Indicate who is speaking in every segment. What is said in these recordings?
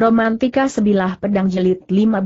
Speaker 1: Romantika Sebilah Pedang Jelit 15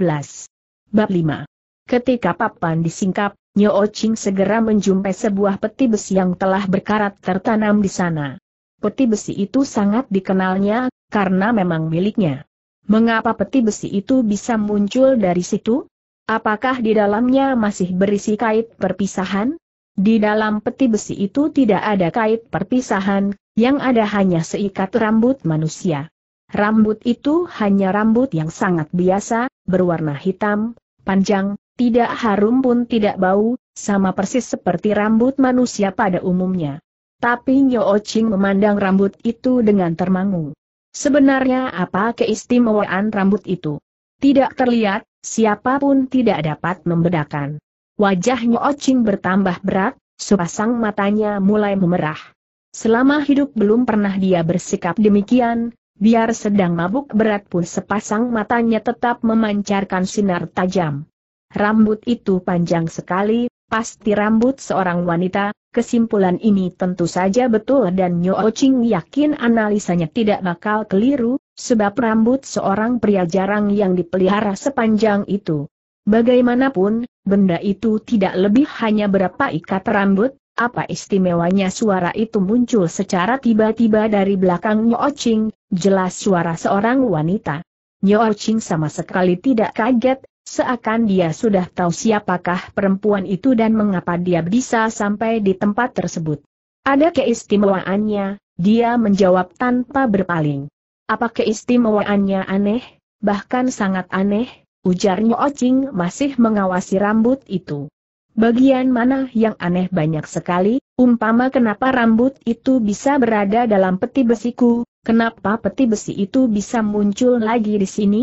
Speaker 1: Bab 5 Ketika papan disingkap, Nyo Ching segera menjumpai sebuah peti besi yang telah berkarat tertanam di sana. Peti besi itu sangat dikenalnya, karena memang miliknya. Mengapa peti besi itu bisa muncul dari situ? Apakah di dalamnya masih berisi kait perpisahan? Di dalam peti besi itu tidak ada kait perpisahan, yang ada hanya seikat rambut manusia. Rambut itu hanya rambut yang sangat biasa, berwarna hitam, panjang, tidak harum pun tidak bau, sama persis seperti rambut manusia pada umumnya. Tapi Nyo Oching memandang rambut itu dengan termangu. Sebenarnya apa keistimewaan rambut itu? Tidak terlihat, siapapun tidak dapat membedakan. Wajah Nyo Oching bertambah berat, sepasang matanya mulai memerah. Selama hidup belum pernah dia bersikap demikian, Biar sedang mabuk berat pun sepasang matanya tetap memancarkan sinar tajam. Rambut itu panjang sekali, pasti rambut seorang wanita, kesimpulan ini tentu saja betul dan Nyo Ching yakin analisanya tidak bakal keliru, sebab rambut seorang pria jarang yang dipelihara sepanjang itu. Bagaimanapun, benda itu tidak lebih hanya berapa ikat rambut, apa istimewanya suara itu muncul secara tiba-tiba dari belakang Nyo Ching, jelas suara seorang wanita. Nyo Ching sama sekali tidak kaget, seakan dia sudah tahu siapakah perempuan itu dan mengapa dia bisa sampai di tempat tersebut. Ada keistimewaannya, dia menjawab tanpa berpaling. Apa keistimewaannya aneh? Bahkan sangat aneh, ujar Nyo Ching masih mengawasi rambut itu. Bagian mana yang aneh banyak sekali, umpama kenapa rambut itu bisa berada dalam peti besiku, kenapa peti besi itu bisa muncul lagi di sini?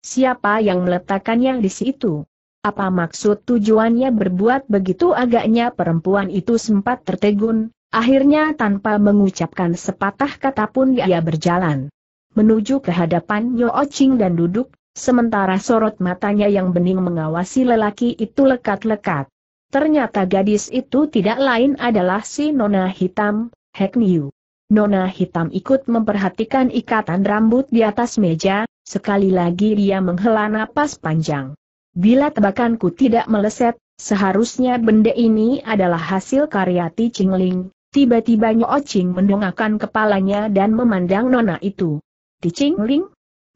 Speaker 1: Siapa yang meletakkannya di situ? Apa maksud tujuannya berbuat begitu agaknya perempuan itu sempat tertegun, akhirnya tanpa mengucapkan sepatah kata pun ia berjalan. Menuju ke hadapan Nyo Oching dan duduk, sementara sorot matanya yang bening mengawasi lelaki itu lekat-lekat. Ternyata gadis itu tidak lain adalah si Nona Hitam, Hek Niu. Nona Hitam ikut memperhatikan ikatan rambut di atas meja, sekali lagi dia menghela napas panjang. Bila tebakanku tidak meleset, seharusnya benda ini adalah hasil karya Ti Ling. Tiba-tiba Nyo Nyocing mendongakkan kepalanya dan memandang Nona itu. Ti Chingling?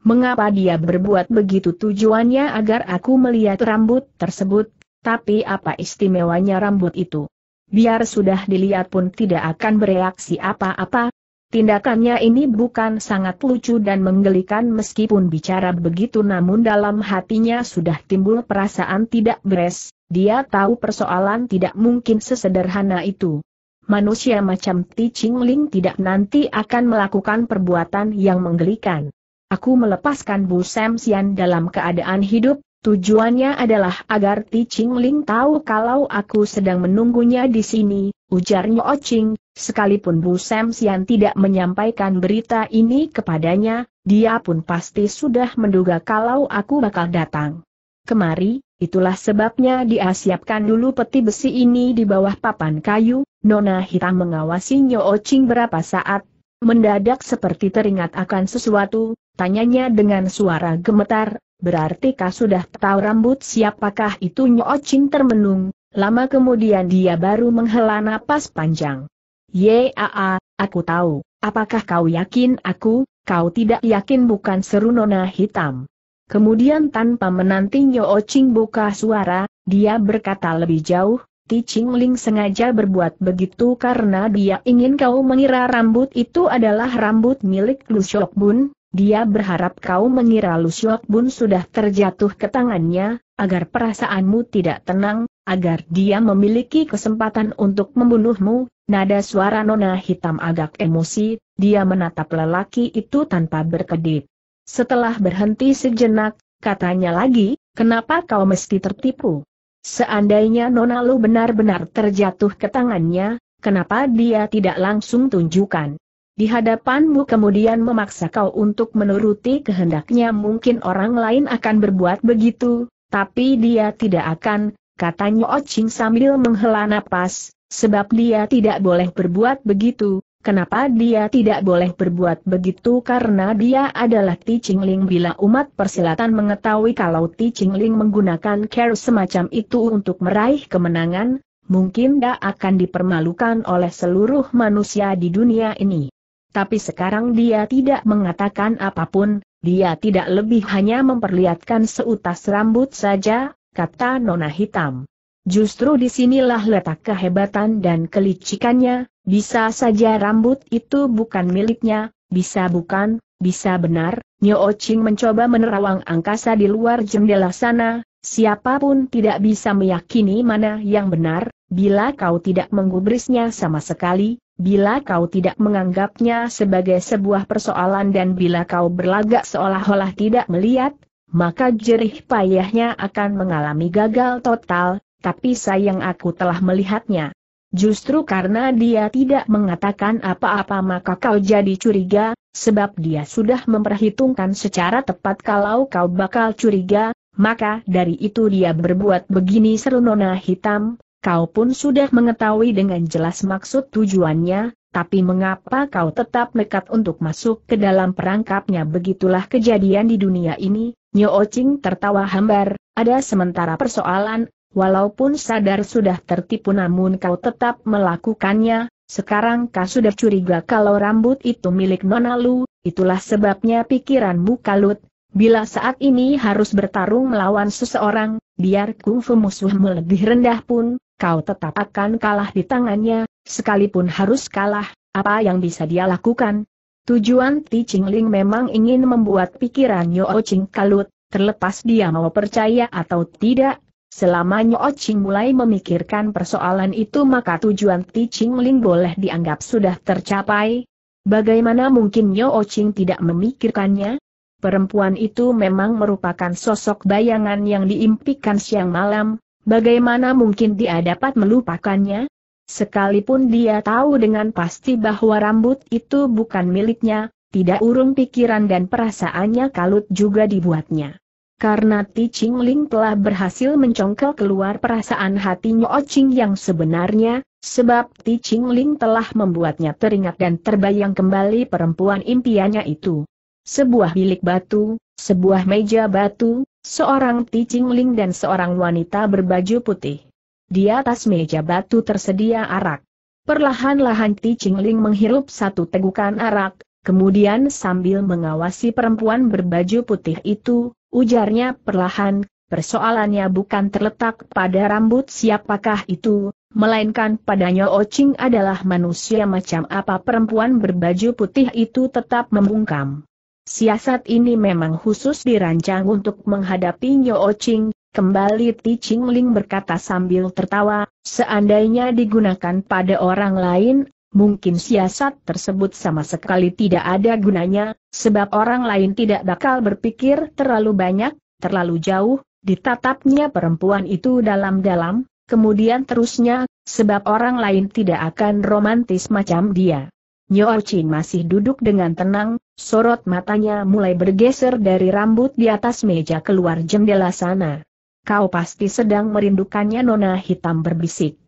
Speaker 1: Mengapa dia berbuat begitu tujuannya agar aku melihat rambut tersebut, tapi apa istimewanya rambut itu? Biar sudah dilihat pun tidak akan bereaksi apa-apa. Tindakannya ini bukan sangat lucu dan menggelikan meskipun bicara begitu namun dalam hatinya sudah timbul perasaan tidak beres, dia tahu persoalan tidak mungkin sesederhana itu. Manusia macam Ti Ling tidak nanti akan melakukan perbuatan yang menggelikan. Aku melepaskan Bu Sam Sian dalam keadaan hidup, Tujuannya adalah agar Ti Ching Ling tahu kalau aku sedang menunggunya di sini, ujarnya O Ching, sekalipun Bu Sam Sian tidak menyampaikan berita ini kepadanya, dia pun pasti sudah menduga kalau aku bakal datang. Kemari, itulah sebabnya dia siapkan dulu peti besi ini di bawah papan kayu, Nona Hitam mengawasi Nyo Ching berapa saat, mendadak seperti teringat akan sesuatu, tanyanya dengan suara gemetar, Berarti kau sudah tahu rambut siapakah itu Ching termenung, lama kemudian dia baru menghela napas panjang. Yaa, aku tahu, apakah kau yakin aku, kau tidak yakin bukan seru nona hitam. Kemudian tanpa menanti Ching buka suara, dia berkata lebih jauh, Ti Ching Ling sengaja berbuat begitu karena dia ingin kau mengira rambut itu adalah rambut milik Lu Shok Bun, dia berharap kau mengira Lu Bun sudah terjatuh ke tangannya, agar perasaanmu tidak tenang, agar dia memiliki kesempatan untuk membunuhmu, nada suara nona hitam agak emosi, dia menatap lelaki itu tanpa berkedip. Setelah berhenti sejenak, katanya lagi, kenapa kau mesti tertipu? Seandainya nona lu benar-benar terjatuh ke tangannya, kenapa dia tidak langsung tunjukkan? di hadapanmu kemudian memaksa kau untuk menuruti kehendaknya mungkin orang lain akan berbuat begitu, tapi dia tidak akan, katanya Ocing oh sambil menghela napas, sebab dia tidak boleh berbuat begitu, Kenapa dia tidak boleh berbuat begitu karena dia adalah Ti Ling. bila umat persilatan mengetahui kalau Ti Ling menggunakan care semacam itu untuk meraih kemenangan, mungkin dia akan dipermalukan oleh seluruh manusia di dunia ini tapi sekarang dia tidak mengatakan apapun, dia tidak lebih hanya memperlihatkan seutas rambut saja, kata Nona Hitam. Justru disinilah letak kehebatan dan kelicikannya, bisa saja rambut itu bukan miliknya, bisa bukan, bisa benar, Nyo Ching mencoba menerawang angkasa di luar jendela sana, siapapun tidak bisa meyakini mana yang benar, bila kau tidak menggubrisnya sama sekali, Bila kau tidak menganggapnya sebagai sebuah persoalan dan bila kau berlagak seolah-olah tidak melihat, maka jerih payahnya akan mengalami gagal total, tapi sayang aku telah melihatnya. Justru karena dia tidak mengatakan apa-apa maka kau jadi curiga, sebab dia sudah memperhitungkan secara tepat kalau kau bakal curiga, maka dari itu dia berbuat begini seru nona hitam, Kau pun sudah mengetahui dengan jelas maksud tujuannya, tapi mengapa kau tetap nekat untuk masuk ke dalam perangkapnya begitulah kejadian di dunia ini, Nyo Oching tertawa hambar, ada sementara persoalan, walaupun sadar sudah tertipu namun kau tetap melakukannya, sekarang kau sudah curiga kalau rambut itu milik Nona Lu, itulah sebabnya pikiranmu kalut, bila saat ini harus bertarung melawan seseorang, biar kungfu musuhmu lebih rendah pun, kau tetap akan kalah di tangannya, sekalipun harus kalah, apa yang bisa dia lakukan? Tujuan Ti Ling memang ingin membuat pikiran Nyo Ching kalut, terlepas dia mau percaya atau tidak, Selama Nyo Ching mulai memikirkan persoalan itu maka tujuan Ti Ching Ling boleh dianggap sudah tercapai. Bagaimana mungkin Nyo Ching tidak memikirkannya? Perempuan itu memang merupakan sosok bayangan yang diimpikan siang malam, Bagaimana mungkin dia dapat melupakannya? Sekalipun dia tahu dengan pasti bahwa rambut itu bukan miliknya, tidak urung pikiran dan perasaannya kalut juga dibuatnya. Karena Ti Ching Ling telah berhasil mencongkel keluar perasaan hatinya Ocing yang sebenarnya, sebab Ti Ching Ling telah membuatnya teringat dan terbayang kembali perempuan impiannya itu. Sebuah bilik batu, sebuah meja batu, seorang ticingling dan seorang wanita berbaju putih. Di atas meja batu tersedia arak. Perlahan-lahan ticingling menghirup satu tegukan arak, kemudian sambil mengawasi perempuan berbaju putih itu, ujarnya perlahan, persoalannya bukan terletak pada rambut siapakah itu, melainkan padanya Ocing adalah manusia macam apa perempuan berbaju putih itu tetap membungkam. Siasat ini memang khusus dirancang untuk menghadapi Nyo Ching, kembali Ti Ching Ling berkata sambil tertawa, seandainya digunakan pada orang lain, mungkin siasat tersebut sama sekali tidak ada gunanya, sebab orang lain tidak bakal berpikir terlalu banyak, terlalu jauh, ditatapnya perempuan itu dalam-dalam, kemudian terusnya, sebab orang lain tidak akan romantis macam dia. Nyo Ching masih duduk dengan tenang, Sorot matanya mulai bergeser dari rambut di atas meja keluar jendela sana. Kau pasti sedang merindukannya nona hitam berbisik.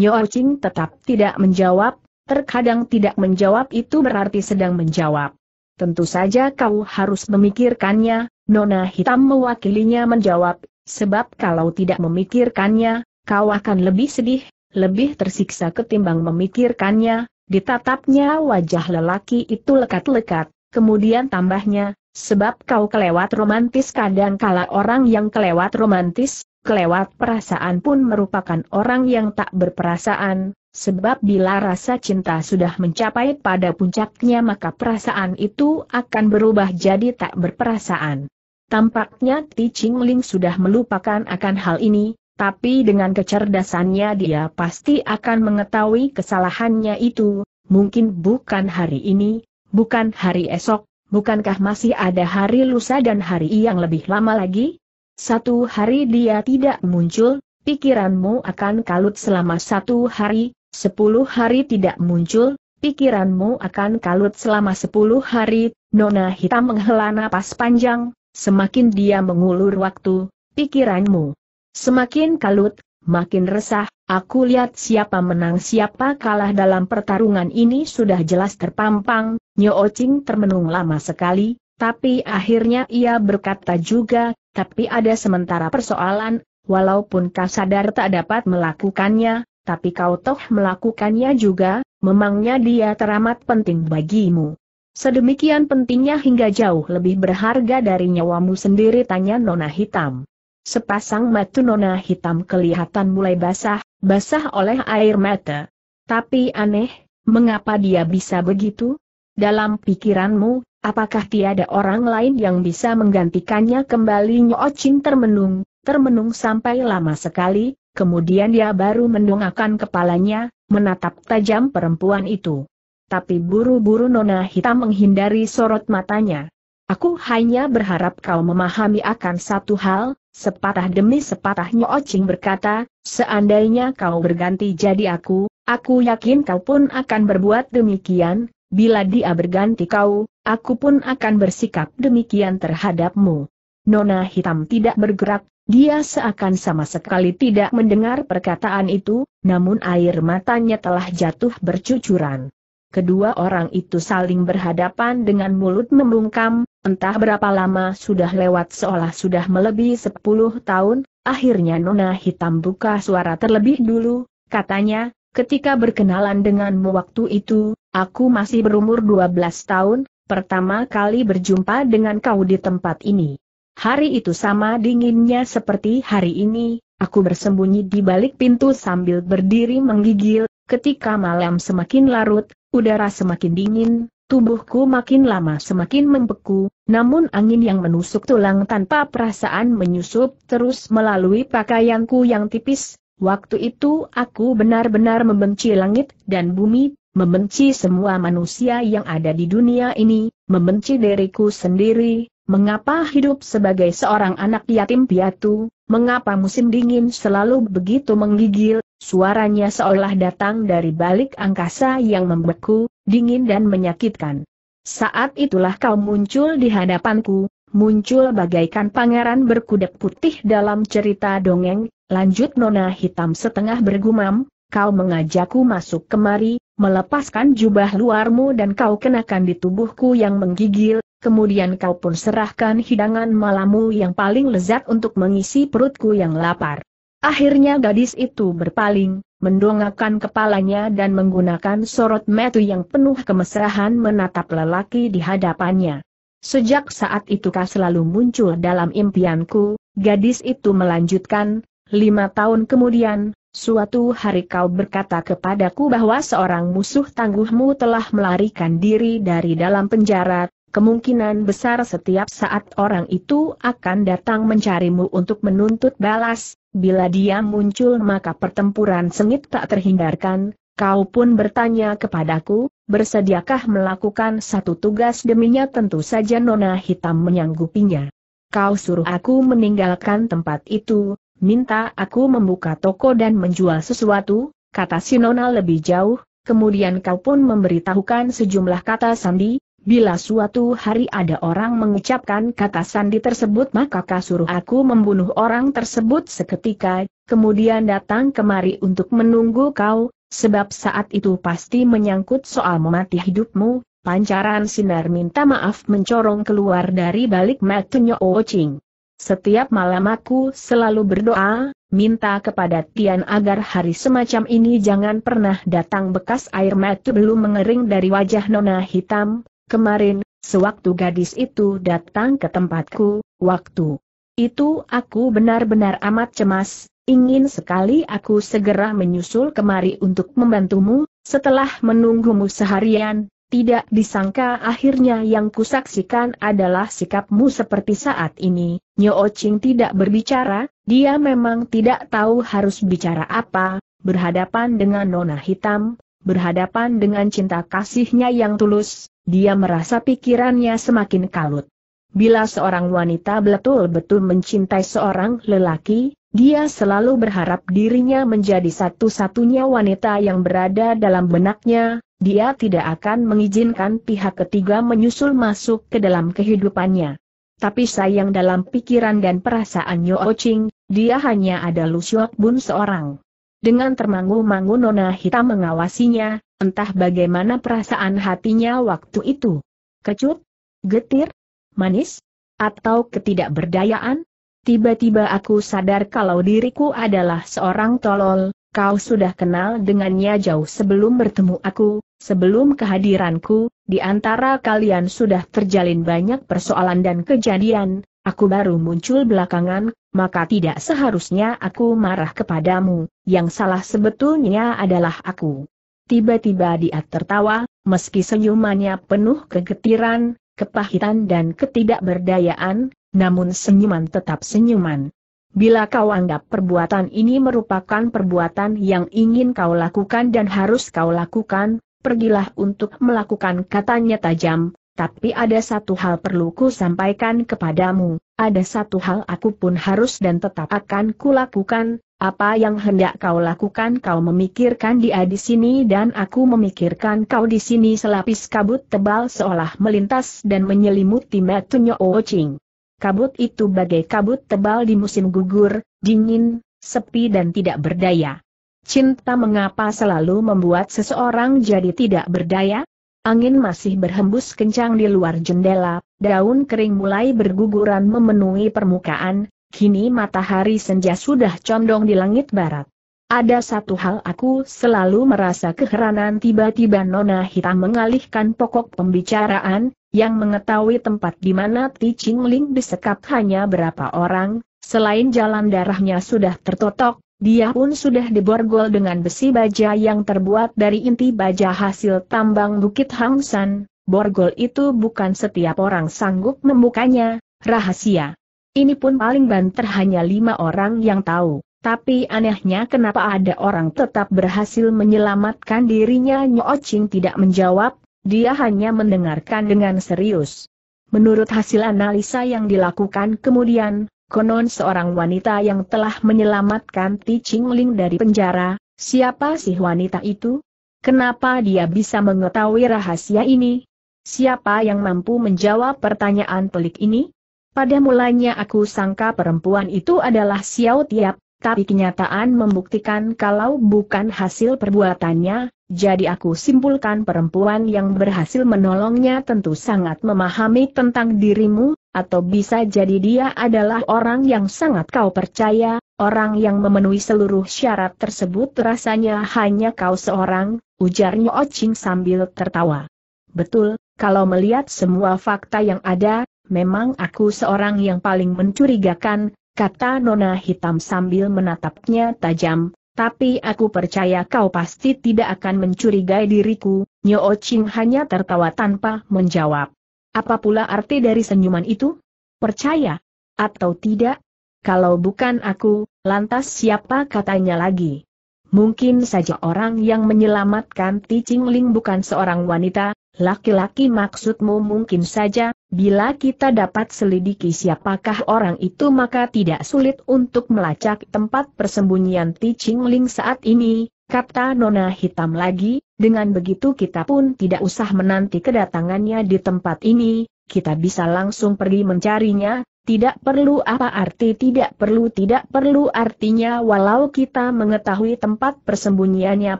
Speaker 1: Nyo Ching tetap tidak menjawab, terkadang tidak menjawab itu berarti sedang menjawab. Tentu saja kau harus memikirkannya, nona hitam mewakilinya menjawab, sebab kalau tidak memikirkannya, kau akan lebih sedih, lebih tersiksa ketimbang memikirkannya, ditatapnya wajah lelaki itu lekat-lekat kemudian tambahnya, sebab kau kelewat romantis kadang kala orang yang kelewat romantis, kelewat perasaan pun merupakan orang yang tak berperasaan, sebab bila rasa cinta sudah mencapai pada puncaknya maka perasaan itu akan berubah jadi tak berperasaan. Tampaknya Ti Ching Ling sudah melupakan akan hal ini, tapi dengan kecerdasannya dia pasti akan mengetahui kesalahannya itu, mungkin bukan hari ini, Bukan hari esok, bukankah masih ada hari lusa dan hari yang lebih lama lagi? Satu hari dia tidak muncul, pikiranmu akan kalut selama satu hari, sepuluh hari tidak muncul, pikiranmu akan kalut selama sepuluh hari, nona hitam menghela napas panjang, semakin dia mengulur waktu, pikiranmu semakin kalut, makin resah, aku lihat siapa menang siapa kalah dalam pertarungan ini sudah jelas terpampang, Nyo termenung lama sekali, tapi akhirnya ia berkata juga, tapi ada sementara persoalan, walaupun kau sadar tak dapat melakukannya, tapi kau toh melakukannya juga, memangnya dia teramat penting bagimu. Sedemikian pentingnya hingga jauh lebih berharga dari nyawamu sendiri tanya Nona Hitam. Sepasang mata Nona Hitam kelihatan mulai basah, basah oleh air mata. Tapi aneh, mengapa dia bisa begitu? Dalam pikiranmu, apakah tiada orang lain yang bisa menggantikannya kembali Nyo Chin termenung, termenung sampai lama sekali, kemudian dia baru mendongakkan kepalanya, menatap tajam perempuan itu. Tapi buru-buru nona hitam menghindari sorot matanya. Aku hanya berharap kau memahami akan satu hal, sepatah demi sepatah Ching berkata, seandainya kau berganti jadi aku, aku yakin kau pun akan berbuat demikian, Bila dia berganti kau, aku pun akan bersikap demikian terhadapmu. Nona hitam tidak bergerak, dia seakan sama sekali tidak mendengar perkataan itu, namun air matanya telah jatuh bercucuran. Kedua orang itu saling berhadapan dengan mulut membungkam, entah berapa lama sudah lewat seolah sudah melebihi sepuluh tahun, akhirnya Nona Hitam buka suara terlebih dulu, katanya, Ketika berkenalan denganmu waktu itu, aku masih berumur 12 tahun, pertama kali berjumpa dengan kau di tempat ini. Hari itu sama dinginnya seperti hari ini, aku bersembunyi di balik pintu sambil berdiri menggigil, ketika malam semakin larut, udara semakin dingin, tubuhku makin lama semakin membeku, namun angin yang menusuk tulang tanpa perasaan menyusup terus melalui pakaianku yang tipis, Waktu itu aku benar-benar membenci langit dan bumi, membenci semua manusia yang ada di dunia ini, membenci diriku sendiri, mengapa hidup sebagai seorang anak yatim piatu, mengapa musim dingin selalu begitu menggigil, suaranya seolah datang dari balik angkasa yang membeku, dingin dan menyakitkan. Saat itulah kau muncul di hadapanku, muncul bagaikan pangeran berkuda putih dalam cerita dongeng, Lanjut nona hitam setengah bergumam, kau mengajakku masuk kemari, melepaskan jubah luarmu dan kau kenakan di tubuhku yang menggigil, kemudian kau pun serahkan hidangan malammu yang paling lezat untuk mengisi perutku yang lapar. Akhirnya gadis itu berpaling, mendongakkan kepalanya dan menggunakan sorot metu yang penuh kemesrahan menatap lelaki di hadapannya. Sejak saat itu kau selalu muncul dalam impianku, gadis itu melanjutkan, Lima tahun kemudian, suatu hari kau berkata kepadaku bahwa seorang musuh tangguhmu telah melarikan diri dari dalam penjara, kemungkinan besar setiap saat orang itu akan datang mencarimu untuk menuntut balas, bila dia muncul maka pertempuran sengit tak terhindarkan, kau pun bertanya kepadaku, bersediakah melakukan satu tugas deminya tentu saja Nona Hitam menyanggupinya. Kau suruh aku meninggalkan tempat itu, minta aku membuka toko dan menjual sesuatu, kata Sinona lebih jauh, kemudian kau pun memberitahukan sejumlah kata sandi, bila suatu hari ada orang mengucapkan kata sandi tersebut maka kau suruh aku membunuh orang tersebut seketika, kemudian datang kemari untuk menunggu kau, sebab saat itu pasti menyangkut soal memati hidupmu, pancaran sinar minta maaf mencorong keluar dari balik matanya Oching. Setiap malam aku selalu berdoa, minta kepada Tian agar hari semacam ini jangan pernah datang bekas air mata belum mengering dari wajah Nona Hitam. Kemarin, sewaktu gadis itu datang ke tempatku, waktu itu aku benar-benar amat cemas, ingin sekali aku segera menyusul kemari untuk membantumu, setelah menunggumu seharian, tidak disangka akhirnya yang kusaksikan adalah sikapmu seperti saat ini, Nyo Ching tidak berbicara, dia memang tidak tahu harus bicara apa, berhadapan dengan nona hitam, berhadapan dengan cinta kasihnya yang tulus, dia merasa pikirannya semakin kalut. Bila seorang wanita betul-betul mencintai seorang lelaki, dia selalu berharap dirinya menjadi satu-satunya wanita yang berada dalam benaknya, dia tidak akan mengizinkan pihak ketiga menyusul masuk ke dalam kehidupannya. Tapi sayang dalam pikiran dan perasaan Yo Ching, dia hanya ada Lu Siok Bun seorang. Dengan termangu-mangu nona hitam mengawasinya, entah bagaimana perasaan hatinya waktu itu. Kecut? Getir? Manis? Atau ketidakberdayaan? Tiba-tiba aku sadar kalau diriku adalah seorang tolol, kau sudah kenal dengannya jauh sebelum bertemu aku, sebelum kehadiranku, di antara kalian sudah terjalin banyak persoalan dan kejadian, aku baru muncul belakangan, maka tidak seharusnya aku marah kepadamu, yang salah sebetulnya adalah aku. Tiba-tiba dia tertawa, meski senyumannya penuh kegetiran, kepahitan dan ketidakberdayaan, namun senyuman tetap senyuman. Bila kau anggap perbuatan ini merupakan perbuatan yang ingin kau lakukan dan harus kau lakukan, pergilah untuk melakukan katanya tajam, tapi ada satu hal perlu ku sampaikan kepadamu, ada satu hal aku pun harus dan tetap akan kulakukan, apa yang hendak kau lakukan kau memikirkan dia di sini dan aku memikirkan kau di sini selapis kabut tebal seolah melintas dan menyelimuti Metunyo Oching kabut itu bagai kabut tebal di musim gugur, dingin, sepi dan tidak berdaya. Cinta mengapa selalu membuat seseorang jadi tidak berdaya? Angin masih berhembus kencang di luar jendela, daun kering mulai berguguran memenuhi permukaan, kini matahari senja sudah condong di langit barat. Ada satu hal aku selalu merasa keheranan tiba-tiba Nona Hitam mengalihkan pokok pembicaraan, yang mengetahui tempat di mana Ti Ching Ling disekap hanya berapa orang, selain jalan darahnya sudah tertotok, dia pun sudah diborgol dengan besi baja yang terbuat dari inti baja hasil tambang Bukit San, Borgol itu bukan setiap orang sanggup membukanya, rahasia. Ini pun paling banter hanya lima orang yang tahu. Tapi anehnya kenapa ada orang tetap berhasil menyelamatkan dirinya Nyo Ching tidak menjawab, dia hanya mendengarkan dengan serius. Menurut hasil analisa yang dilakukan kemudian, konon seorang wanita yang telah menyelamatkan Ti Qingling dari penjara, siapa sih wanita itu? Kenapa dia bisa mengetahui rahasia ini? Siapa yang mampu menjawab pertanyaan pelik ini? Pada mulanya aku sangka perempuan itu adalah Xiao Tiap, tapi kenyataan membuktikan kalau bukan hasil perbuatannya, jadi aku simpulkan perempuan yang berhasil menolongnya tentu sangat memahami tentang dirimu, atau bisa jadi dia adalah orang yang sangat kau percaya, orang yang memenuhi seluruh syarat tersebut rasanya hanya kau seorang, ujarnya Ocing sambil tertawa. Betul, kalau melihat semua fakta yang ada, memang aku seorang yang paling mencurigakan, kata Nona Hitam sambil menatapnya tajam, tapi aku percaya kau pasti tidak akan mencurigai diriku, Nyo Ching hanya tertawa tanpa menjawab. Apa pula arti dari senyuman itu? Percaya? Atau tidak? Kalau bukan aku, lantas siapa katanya lagi? Mungkin saja orang yang menyelamatkan Ti Ching Ling bukan seorang wanita, laki-laki maksudmu mungkin saja, Bila kita dapat selidiki siapakah orang itu maka tidak sulit untuk melacak tempat persembunyian Ti Ching Ling saat ini, kata Nona Hitam lagi, dengan begitu kita pun tidak usah menanti kedatangannya di tempat ini, kita bisa langsung pergi mencarinya, tidak perlu apa arti tidak perlu tidak perlu artinya walau kita mengetahui tempat persembunyiannya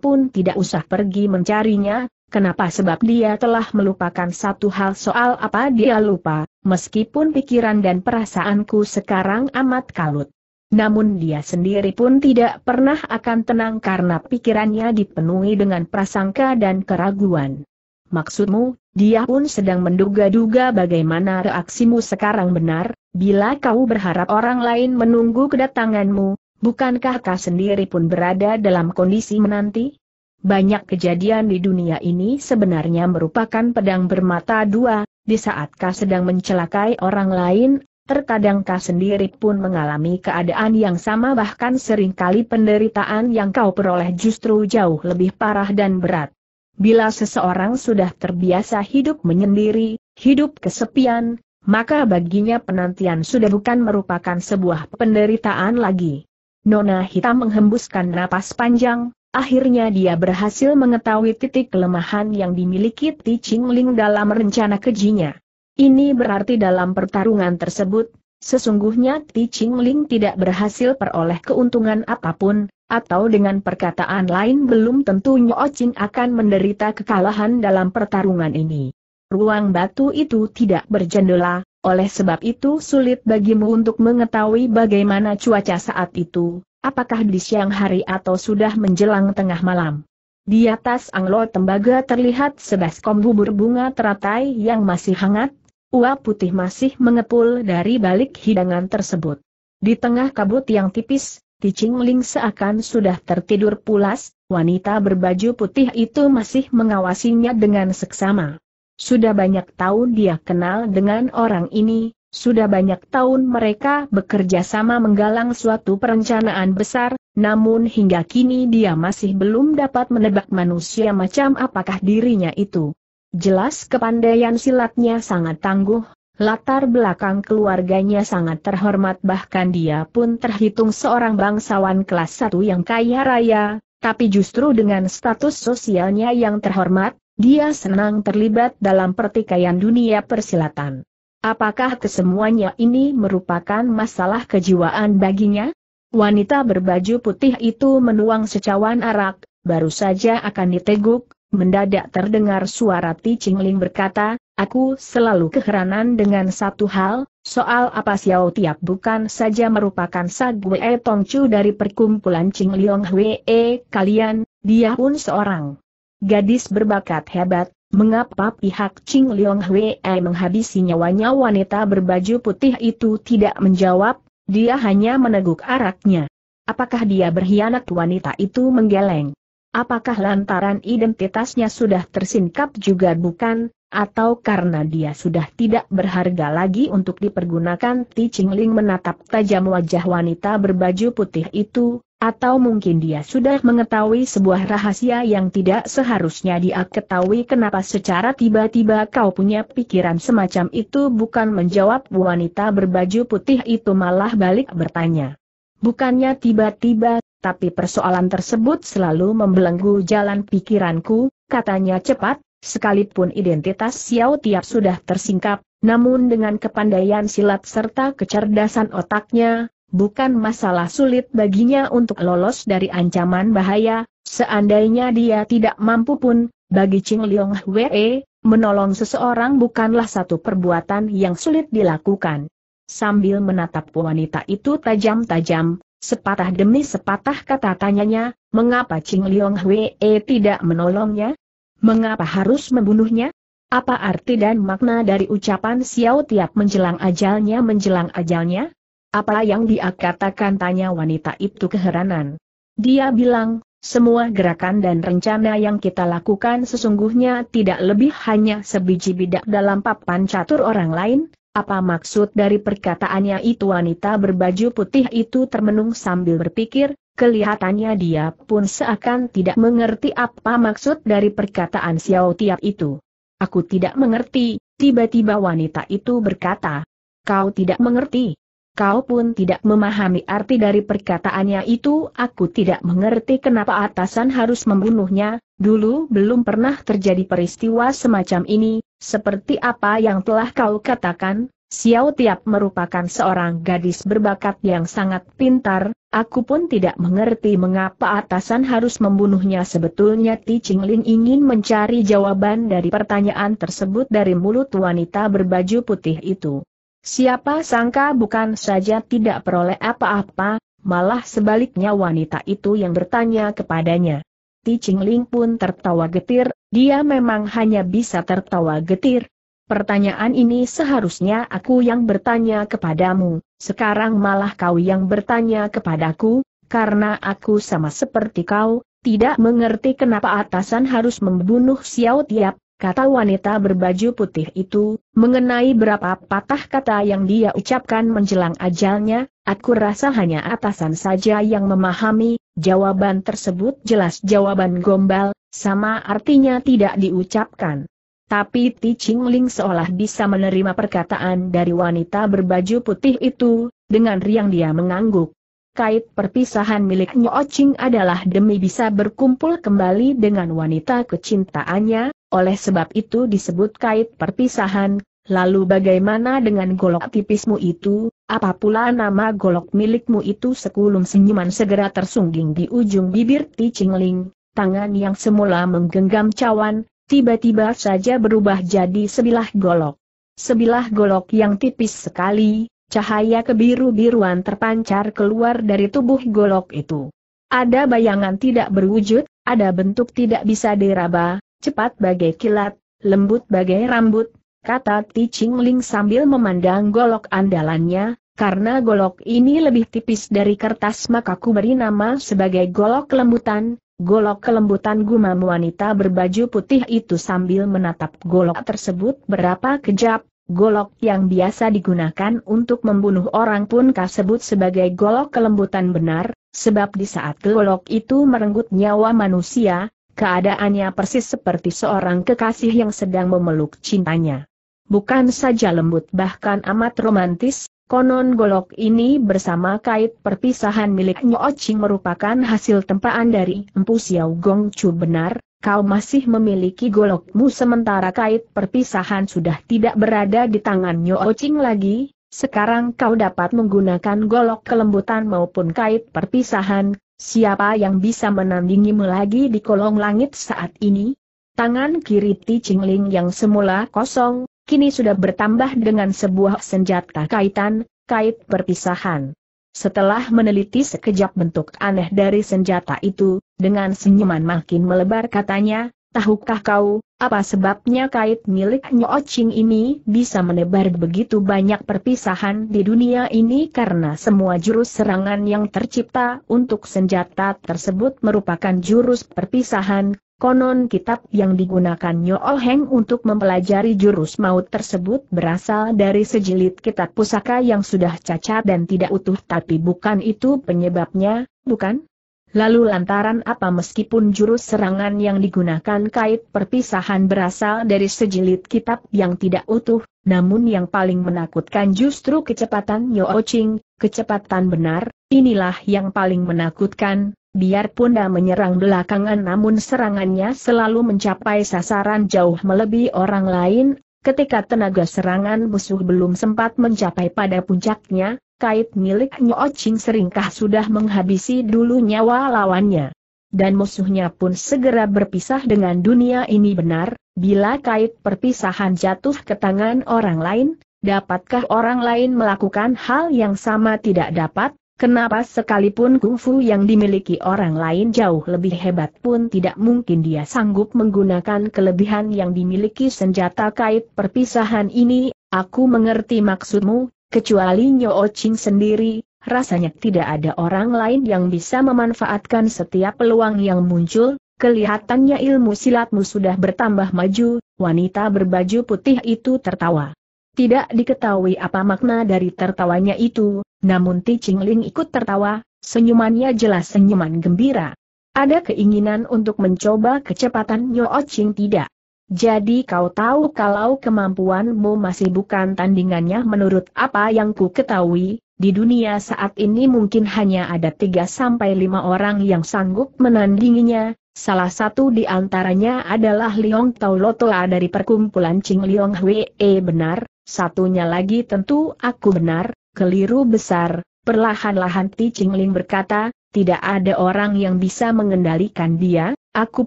Speaker 1: pun tidak usah pergi mencarinya, Kenapa sebab dia telah melupakan satu hal soal apa dia lupa, meskipun pikiran dan perasaanku sekarang amat kalut. Namun dia sendiri pun tidak pernah akan tenang karena pikirannya dipenuhi dengan prasangka dan keraguan. Maksudmu, dia pun sedang menduga-duga bagaimana reaksimu sekarang benar, bila kau berharap orang lain menunggu kedatanganmu, bukankah kau sendiri pun berada dalam kondisi menanti? Banyak kejadian di dunia ini sebenarnya merupakan pedang bermata dua, di saat kau sedang mencelakai orang lain, terkadang kau sendiri pun mengalami keadaan yang sama bahkan seringkali penderitaan yang kau peroleh justru jauh lebih parah dan berat. Bila seseorang sudah terbiasa hidup menyendiri, hidup kesepian, maka baginya penantian sudah bukan merupakan sebuah penderitaan lagi. Nona hitam menghembuskan napas panjang, Akhirnya dia berhasil mengetahui titik kelemahan yang dimiliki Ti Ching Ling dalam rencana kejinya. Ini berarti dalam pertarungan tersebut, sesungguhnya Ti Ching Ling tidak berhasil peroleh keuntungan apapun, atau dengan perkataan lain belum tentu Nyo Ching akan menderita kekalahan dalam pertarungan ini. Ruang batu itu tidak berjendela, oleh sebab itu sulit bagimu untuk mengetahui bagaimana cuaca saat itu, apakah di siang hari atau sudah menjelang tengah malam. Di atas anglo tembaga terlihat sebaskom bubur bunga teratai yang masih hangat, uap putih masih mengepul dari balik hidangan tersebut. Di tengah kabut yang tipis, Ticing Ling seakan sudah tertidur pulas, wanita berbaju putih itu masih mengawasinya dengan seksama. Sudah banyak tahun dia kenal dengan orang ini, sudah banyak tahun mereka bekerja sama menggalang suatu perencanaan besar, namun hingga kini dia masih belum dapat menebak manusia macam apakah dirinya itu. Jelas kepandaian silatnya sangat tangguh, latar belakang keluarganya sangat terhormat bahkan dia pun terhitung seorang bangsawan kelas satu yang kaya raya, tapi justru dengan status sosialnya yang terhormat, dia senang terlibat dalam pertikaian dunia persilatan. Apakah kesemuanya ini merupakan masalah kejiwaan baginya? Wanita berbaju putih itu menuang secawan arak, baru saja akan diteguk, mendadak terdengar suara Ti Chingling berkata, Aku selalu keheranan dengan satu hal, soal apa Xiao Tiap bukan saja merupakan Sagwe Tongcu dari perkumpulan Ching Liong Hwee kalian, dia pun seorang gadis berbakat hebat, Mengapa pihak Ching Leong Wei menghabisi nyawanya wanita berbaju putih itu tidak menjawab, dia hanya meneguk araknya. Apakah dia berkhianat wanita itu menggeleng? Apakah lantaran identitasnya sudah tersingkap juga bukan, atau karena dia sudah tidak berharga lagi untuk dipergunakan? Ti Ling menatap tajam wajah wanita berbaju putih itu, atau mungkin dia sudah mengetahui sebuah rahasia yang tidak seharusnya dia ketahui kenapa secara tiba-tiba kau punya pikiran semacam itu bukan menjawab wanita berbaju putih itu malah balik bertanya. Bukannya tiba-tiba tapi persoalan tersebut selalu membelenggu jalan pikiranku, katanya cepat, sekalipun identitas Xiao Tiap sudah tersingkap, namun dengan kepandaian silat serta kecerdasan otaknya, bukan masalah sulit baginya untuk lolos dari ancaman bahaya, seandainya dia tidak mampu pun, bagi Ching Leong Hwee, menolong seseorang bukanlah satu perbuatan yang sulit dilakukan. Sambil menatap wanita itu tajam-tajam, Sepatah demi sepatah kata tanyanya, mengapa Ching Liong Hwee tidak menolongnya? Mengapa harus membunuhnya? Apa arti dan makna dari ucapan Xiao tiap menjelang ajalnya menjelang ajalnya? Apa yang dia katakan tanya wanita itu keheranan. Dia bilang, semua gerakan dan rencana yang kita lakukan sesungguhnya tidak lebih hanya sebiji bidak dalam papan catur orang lain, apa maksud dari perkataannya itu wanita berbaju putih itu termenung sambil berpikir, kelihatannya dia pun seakan tidak mengerti apa maksud dari perkataan Xiao Tiap itu. Aku tidak mengerti, tiba-tiba wanita itu berkata. Kau tidak mengerti. Kau pun tidak memahami arti dari perkataannya itu, aku tidak mengerti kenapa atasan harus membunuhnya, dulu belum pernah terjadi peristiwa semacam ini, seperti apa yang telah kau katakan, Xiao Tiap merupakan seorang gadis berbakat yang sangat pintar, aku pun tidak mengerti mengapa atasan harus membunuhnya sebetulnya Ti Qingling ingin mencari jawaban dari pertanyaan tersebut dari mulut wanita berbaju putih itu. Siapa sangka bukan saja tidak peroleh apa-apa, malah sebaliknya wanita itu yang bertanya kepadanya. Ti Qingling pun tertawa getir, dia memang hanya bisa tertawa getir. Pertanyaan ini seharusnya aku yang bertanya kepadamu, sekarang malah kau yang bertanya kepadaku, karena aku sama seperti kau, tidak mengerti kenapa atasan harus membunuh Xiao Tiap, kata wanita berbaju putih itu, mengenai berapa patah kata yang dia ucapkan menjelang ajalnya, aku rasa hanya atasan saja yang memahami, jawaban tersebut jelas jawaban gombal, sama artinya tidak diucapkan. Tapi Ti Ching Ling seolah bisa menerima perkataan dari wanita berbaju putih itu, dengan riang dia mengangguk. Kait perpisahan milik Nyo Ching adalah demi bisa berkumpul kembali dengan wanita kecintaannya, oleh sebab itu disebut kait perpisahan, lalu bagaimana dengan golok tipismu itu, apa pula nama golok milikmu itu sekulum senyuman segera tersungging di ujung bibir Ti Ling, tangan yang semula menggenggam cawan, tiba-tiba saja berubah jadi sebilah golok. Sebilah golok yang tipis sekali, cahaya kebiru-biruan terpancar keluar dari tubuh golok itu. Ada bayangan tidak berwujud, ada bentuk tidak bisa diraba, cepat bagai kilat, lembut bagai rambut, kata Ti Ching Ling sambil memandang golok andalannya, karena golok ini lebih tipis dari kertas maka ku beri nama sebagai golok lembutan, Golok kelembutan gumam wanita berbaju putih itu sambil menatap golok tersebut berapa kejap, golok yang biasa digunakan untuk membunuh orang pun kasebut sebagai golok kelembutan benar, sebab di saat golok itu merenggut nyawa manusia, keadaannya persis seperti seorang kekasih yang sedang memeluk cintanya. Bukan saja lembut bahkan amat romantis, Konon golok ini bersama kait perpisahan milik Nyo Ching merupakan hasil tempaan dari Empu Xiao Gong Chu benar, kau masih memiliki golokmu sementara kait perpisahan sudah tidak berada di tangan Nyo Ching lagi, sekarang kau dapat menggunakan golok kelembutan maupun kait perpisahan, siapa yang bisa menandingimu lagi di kolong langit saat ini? Tangan kiri Ti Ling yang semula kosong, kini sudah bertambah dengan sebuah senjata kaitan, kait perpisahan. Setelah meneliti sekejap bentuk aneh dari senjata itu, dengan senyuman makin melebar katanya, tahukah kau, apa sebabnya kait milik Ching ini bisa menebar begitu banyak perpisahan di dunia ini karena semua jurus serangan yang tercipta untuk senjata tersebut merupakan jurus perpisahan, Konon kitab yang digunakan Yo Heng untuk mempelajari jurus maut tersebut berasal dari sejilid kitab pusaka yang sudah cacat dan tidak utuh tapi bukan itu penyebabnya, bukan? Lalu lantaran apa meskipun jurus serangan yang digunakan kait perpisahan berasal dari sejilid kitab yang tidak utuh, namun yang paling menakutkan justru kecepatan Nyo Ching, kecepatan benar, inilah yang paling menakutkan, Biarpun dia menyerang belakangan namun serangannya selalu mencapai sasaran jauh melebihi orang lain, ketika tenaga serangan musuh belum sempat mencapai pada puncaknya, kait milik Nyo Ching seringkah sudah menghabisi dulu nyawa lawannya. Dan musuhnya pun segera berpisah dengan dunia ini benar, bila kait perpisahan jatuh ke tangan orang lain, dapatkah orang lain melakukan hal yang sama tidak dapat, Kenapa sekalipun kungfu yang dimiliki orang lain jauh lebih hebat pun tidak mungkin dia sanggup menggunakan kelebihan yang dimiliki senjata kait perpisahan ini, aku mengerti maksudmu, kecuali Nyo Ching sendiri, rasanya tidak ada orang lain yang bisa memanfaatkan setiap peluang yang muncul, kelihatannya ilmu silatmu sudah bertambah maju, wanita berbaju putih itu tertawa. Tidak diketahui apa makna dari tertawanya itu, namun Ti Chingling ikut tertawa, senyumannya jelas senyuman gembira. Ada keinginan untuk mencoba kecepatan Nyo Ching tidak? Jadi kau tahu kalau kemampuanmu masih bukan tandingannya menurut apa yang ku ketahui, di dunia saat ini mungkin hanya ada 3-5 orang yang sanggup menandinginya, salah satu di antaranya adalah Liong Tau Lotoa dari perkumpulan Ching Liong Hwee eh, benar, satunya lagi tentu aku benar, keliru besar, perlahan-lahan Ti Qingling berkata, tidak ada orang yang bisa mengendalikan dia, aku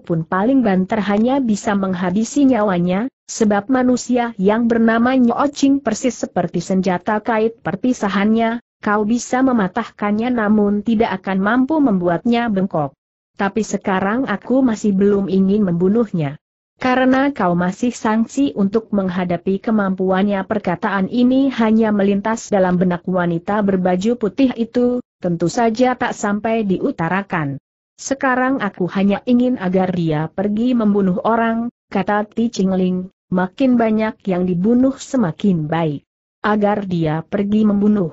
Speaker 1: pun paling banter hanya bisa menghabisi nyawanya, sebab manusia yang bernama Qing persis seperti senjata kait perpisahannya, kau bisa mematahkannya namun tidak akan mampu membuatnya bengkok. Tapi sekarang aku masih belum ingin membunuhnya. Karena kau masih sangsi untuk menghadapi kemampuannya perkataan ini hanya melintas dalam benak wanita berbaju putih itu, tentu saja tak sampai diutarakan. Sekarang aku hanya ingin agar dia pergi membunuh orang, kata Ti Chingling, makin banyak yang dibunuh semakin baik. Agar dia pergi membunuh.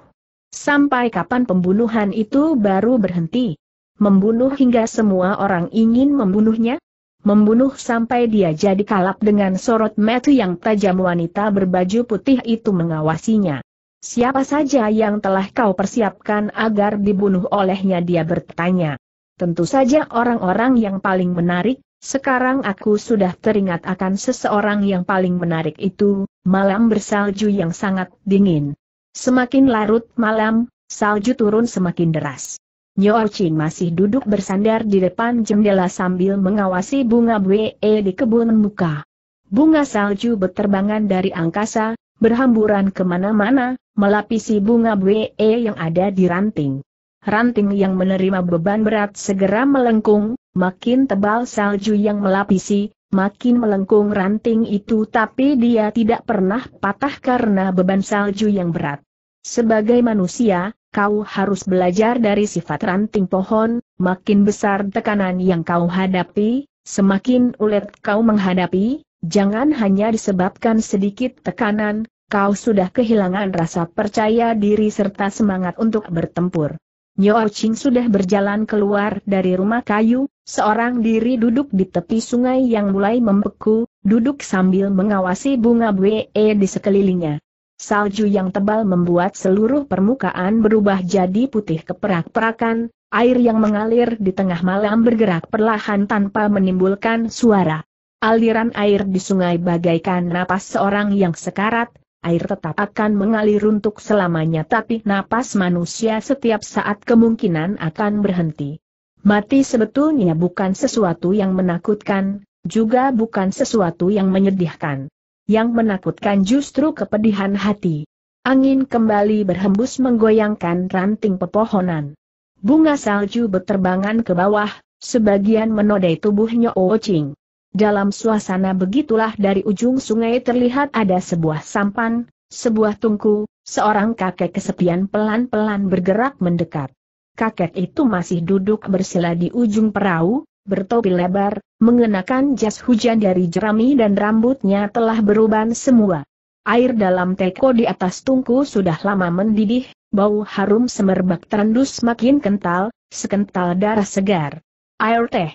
Speaker 1: Sampai kapan pembunuhan itu baru berhenti? Membunuh hingga semua orang ingin membunuhnya? membunuh sampai dia jadi kalap dengan sorot mata yang tajam wanita berbaju putih itu mengawasinya. Siapa saja yang telah kau persiapkan agar dibunuh olehnya dia bertanya. Tentu saja orang-orang yang paling menarik, sekarang aku sudah teringat akan seseorang yang paling menarik itu, malam bersalju yang sangat dingin. Semakin larut malam, salju turun semakin deras. Nyo Chin masih duduk bersandar di depan jendela sambil mengawasi bunga bue e di kebun muka. Bunga salju berterbangan dari angkasa, berhamburan kemana-mana, melapisi bunga bue e yang ada di ranting. Ranting yang menerima beban berat segera melengkung, makin tebal salju yang melapisi, makin melengkung ranting itu tapi dia tidak pernah patah karena beban salju yang berat. Sebagai manusia, kau harus belajar dari sifat ranting pohon, makin besar tekanan yang kau hadapi, semakin ulet kau menghadapi, jangan hanya disebabkan sedikit tekanan, kau sudah kehilangan rasa percaya diri serta semangat untuk bertempur. Nyo Ching sudah berjalan keluar dari rumah kayu, seorang diri duduk di tepi sungai yang mulai membeku, duduk sambil mengawasi bunga bue di sekelilingnya. Salju yang tebal membuat seluruh permukaan berubah jadi putih keperak-perakan, air yang mengalir di tengah malam bergerak perlahan tanpa menimbulkan suara. Aliran air di sungai bagaikan napas seorang yang sekarat, air tetap akan mengalir untuk selamanya tapi napas manusia setiap saat kemungkinan akan berhenti. Mati sebetulnya bukan sesuatu yang menakutkan, juga bukan sesuatu yang menyedihkan yang menakutkan justru kepedihan hati. Angin kembali berhembus menggoyangkan ranting pepohonan. Bunga salju berterbangan ke bawah, sebagian menodai tubuhnya Ouching. Dalam suasana begitulah dari ujung sungai terlihat ada sebuah sampan, sebuah tungku, seorang kakek kesepian pelan-pelan bergerak mendekat. Kakek itu masih duduk bersila di ujung perahu, bertopi lebar, mengenakan jas hujan dari jerami dan rambutnya telah beruban semua. Air dalam teko di atas tungku sudah lama mendidih, bau harum semerbak terendus makin kental, sekental darah segar. Air teh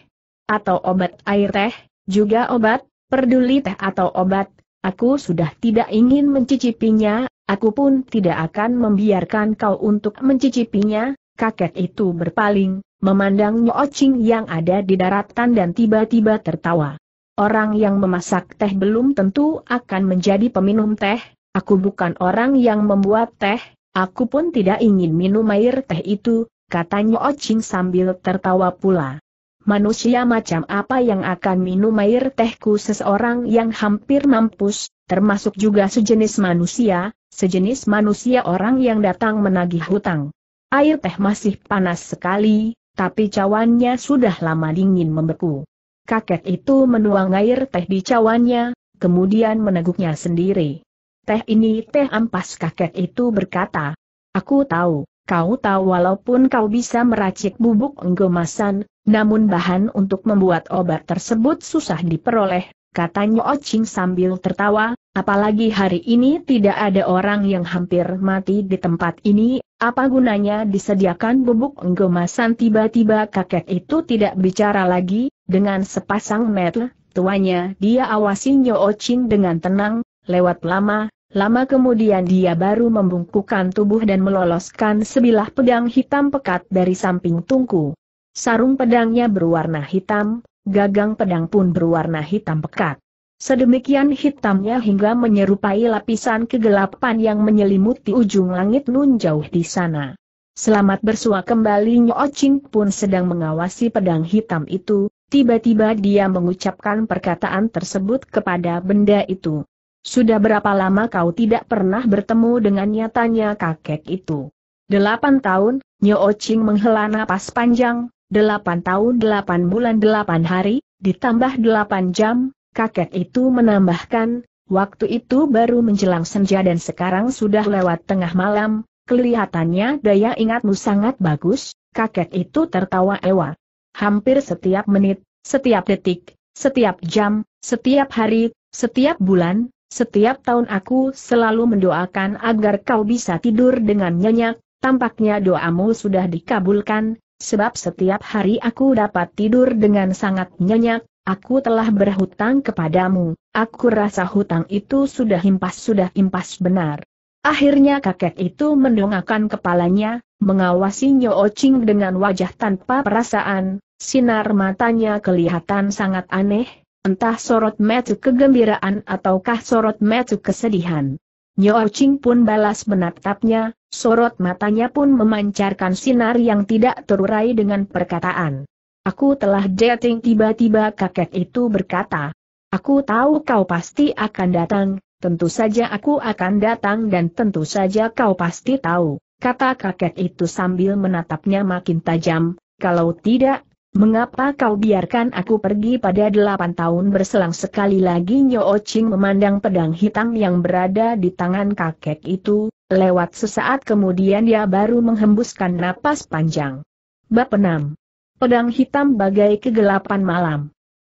Speaker 1: atau obat air teh, juga obat, perduli teh atau obat, aku sudah tidak ingin mencicipinya, aku pun tidak akan membiarkan kau untuk mencicipinya, kakek itu berpaling, Memandang Ching yang ada di daratan dan tiba-tiba tertawa. Orang yang memasak teh belum tentu akan menjadi peminum teh, aku bukan orang yang membuat teh, aku pun tidak ingin minum air teh itu, kata Ching sambil tertawa pula. Manusia macam apa yang akan minum air tehku seseorang yang hampir mampus, termasuk juga sejenis manusia, sejenis manusia orang yang datang menagih hutang. Air teh masih panas sekali, tapi cawannya sudah lama dingin membeku. Kakek itu menuang air teh di cawannya, kemudian meneguknya sendiri. Teh ini teh ampas kakek itu berkata, Aku tahu, kau tahu walaupun kau bisa meracik bubuk enggomasan, namun bahan untuk membuat obat tersebut susah diperoleh, katanya Ocing sambil tertawa, apalagi hari ini tidak ada orang yang hampir mati di tempat ini, apa gunanya disediakan bubuk Gemasan tiba-tiba kakek itu tidak bicara lagi, dengan sepasang metel, tuanya dia awasi Nyo Ocing dengan tenang, lewat lama, lama kemudian dia baru membungkukan tubuh dan meloloskan sebilah pedang hitam pekat dari samping tungku. Sarung pedangnya berwarna hitam, gagang pedang pun berwarna hitam pekat. Sedemikian hitamnya hingga menyerupai lapisan kegelapan yang menyelimuti ujung langit nun jauh di sana. Selamat bersua kembali Nyo Ching pun sedang mengawasi pedang hitam itu, tiba-tiba dia mengucapkan perkataan tersebut kepada benda itu. Sudah berapa lama kau tidak pernah bertemu dengan nyatanya kakek itu? Delapan tahun, Nyo Ching menghela napas panjang, Delapan tahun delapan bulan delapan hari, ditambah 8 jam, kakek itu menambahkan, waktu itu baru menjelang senja dan sekarang sudah lewat tengah malam, kelihatannya daya ingatmu sangat bagus, kakek itu tertawa ewa. Hampir setiap menit, setiap detik, setiap jam, setiap hari, setiap bulan, setiap tahun aku selalu mendoakan agar kau bisa tidur dengan nyenyak, tampaknya doamu sudah dikabulkan, sebab setiap hari aku dapat tidur dengan sangat nyenyak, aku telah berhutang kepadamu, aku rasa hutang itu sudah impas sudah impas benar. Akhirnya kakek itu mendongakkan kepalanya, mengawasi Nyo Oching dengan wajah tanpa perasaan, sinar matanya kelihatan sangat aneh, entah sorot mata kegembiraan ataukah sorot mata kesedihan. Nyo Ching pun balas menatapnya, sorot matanya pun memancarkan sinar yang tidak terurai dengan perkataan. Aku telah dating tiba-tiba kakek itu berkata. Aku tahu kau pasti akan datang, tentu saja aku akan datang dan tentu saja kau pasti tahu, kata kakek itu sambil menatapnya makin tajam, kalau tidak Mengapa kau biarkan aku pergi pada delapan tahun berselang sekali lagi Nyo Ching memandang pedang hitam yang berada di tangan kakek itu, lewat sesaat kemudian dia baru menghembuskan napas panjang. Bab 6. Pedang hitam bagai kegelapan malam.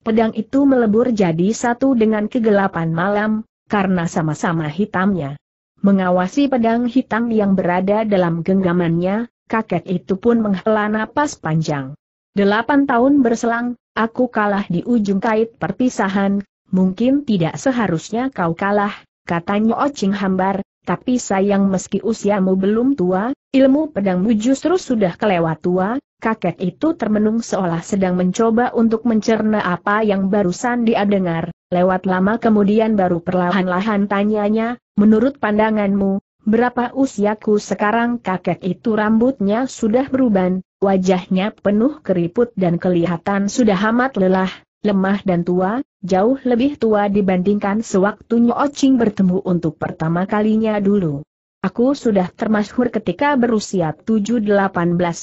Speaker 1: Pedang itu melebur jadi satu dengan kegelapan malam, karena sama-sama hitamnya. Mengawasi pedang hitam yang berada dalam genggamannya, kakek itu pun menghela napas panjang. Delapan tahun berselang, aku kalah di ujung kait perpisahan, mungkin tidak seharusnya kau kalah, katanya Ocing Hambar, tapi sayang meski usiamu belum tua, ilmu pedangmu justru sudah kelewat tua, kakek itu termenung seolah sedang mencoba untuk mencerna apa yang barusan dia dengar, lewat lama kemudian baru perlahan-lahan tanyanya, menurut pandanganmu, berapa usiaku sekarang kakek itu rambutnya sudah beruban, wajahnya penuh keriput dan kelihatan sudah amat lelah, lemah dan tua, jauh lebih tua dibandingkan sewaktu Nyocing oh bertemu untuk pertama kalinya dulu. Aku sudah termasyhur ketika berusia 7-18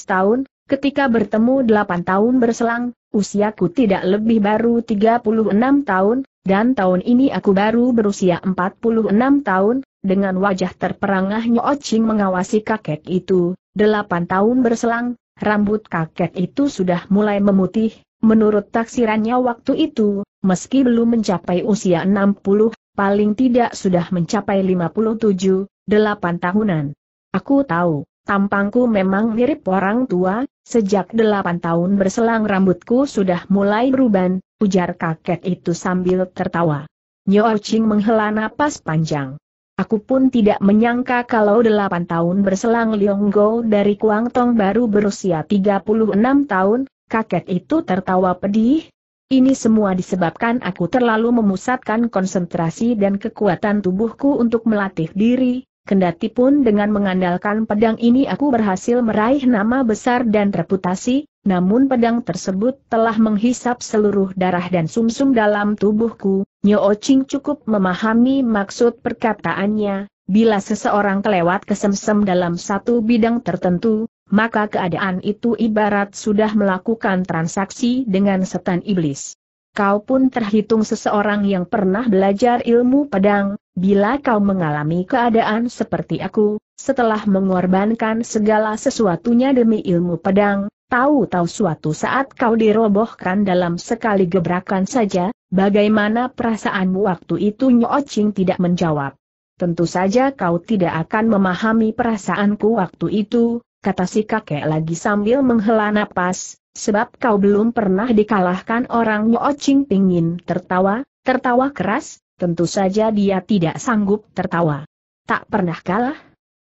Speaker 1: tahun, ketika bertemu 8 tahun berselang, usiaku tidak lebih baru 36 tahun, dan tahun ini aku baru berusia 46 tahun, dengan wajah terperangah Nyocing oh mengawasi kakek itu, 8 tahun berselang, Rambut kakek itu sudah mulai memutih, menurut taksirannya waktu itu, meski belum mencapai usia 60, paling tidak sudah mencapai 57, 8 tahunan. Aku tahu, tampangku memang mirip orang tua, sejak 8 tahun berselang rambutku sudah mulai beruban, ujar kakek itu sambil tertawa. Nyo Ching menghela napas panjang. Aku pun tidak menyangka kalau delapan tahun berselang Liong Go dari Kuangtong baru berusia 36 tahun, kakek itu tertawa pedih. Ini semua disebabkan aku terlalu memusatkan konsentrasi dan kekuatan tubuhku untuk melatih diri, kendati pun dengan mengandalkan pedang ini aku berhasil meraih nama besar dan reputasi, namun pedang tersebut telah menghisap seluruh darah dan sumsum -sum dalam tubuhku, Nyo Ching cukup memahami maksud perkataannya, bila seseorang kelewat kesemsem dalam satu bidang tertentu, maka keadaan itu ibarat sudah melakukan transaksi dengan setan iblis. Kau pun terhitung seseorang yang pernah belajar ilmu pedang, bila kau mengalami keadaan seperti aku, setelah mengorbankan segala sesuatunya demi ilmu pedang, Tahu-tahu suatu saat kau dirobohkan dalam sekali gebrakan saja, bagaimana perasaanmu waktu itu Ching tidak menjawab. Tentu saja kau tidak akan memahami perasaanku waktu itu, kata si kakek lagi sambil menghela napas, sebab kau belum pernah dikalahkan orang Ching pingin tertawa, tertawa keras, tentu saja dia tidak sanggup tertawa. Tak pernah kalah?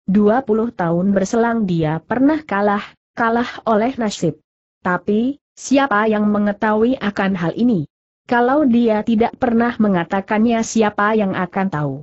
Speaker 1: 20 tahun berselang dia pernah kalah, kalah oleh nasib. Tapi, siapa yang mengetahui akan hal ini? Kalau dia tidak pernah mengatakannya siapa yang akan tahu?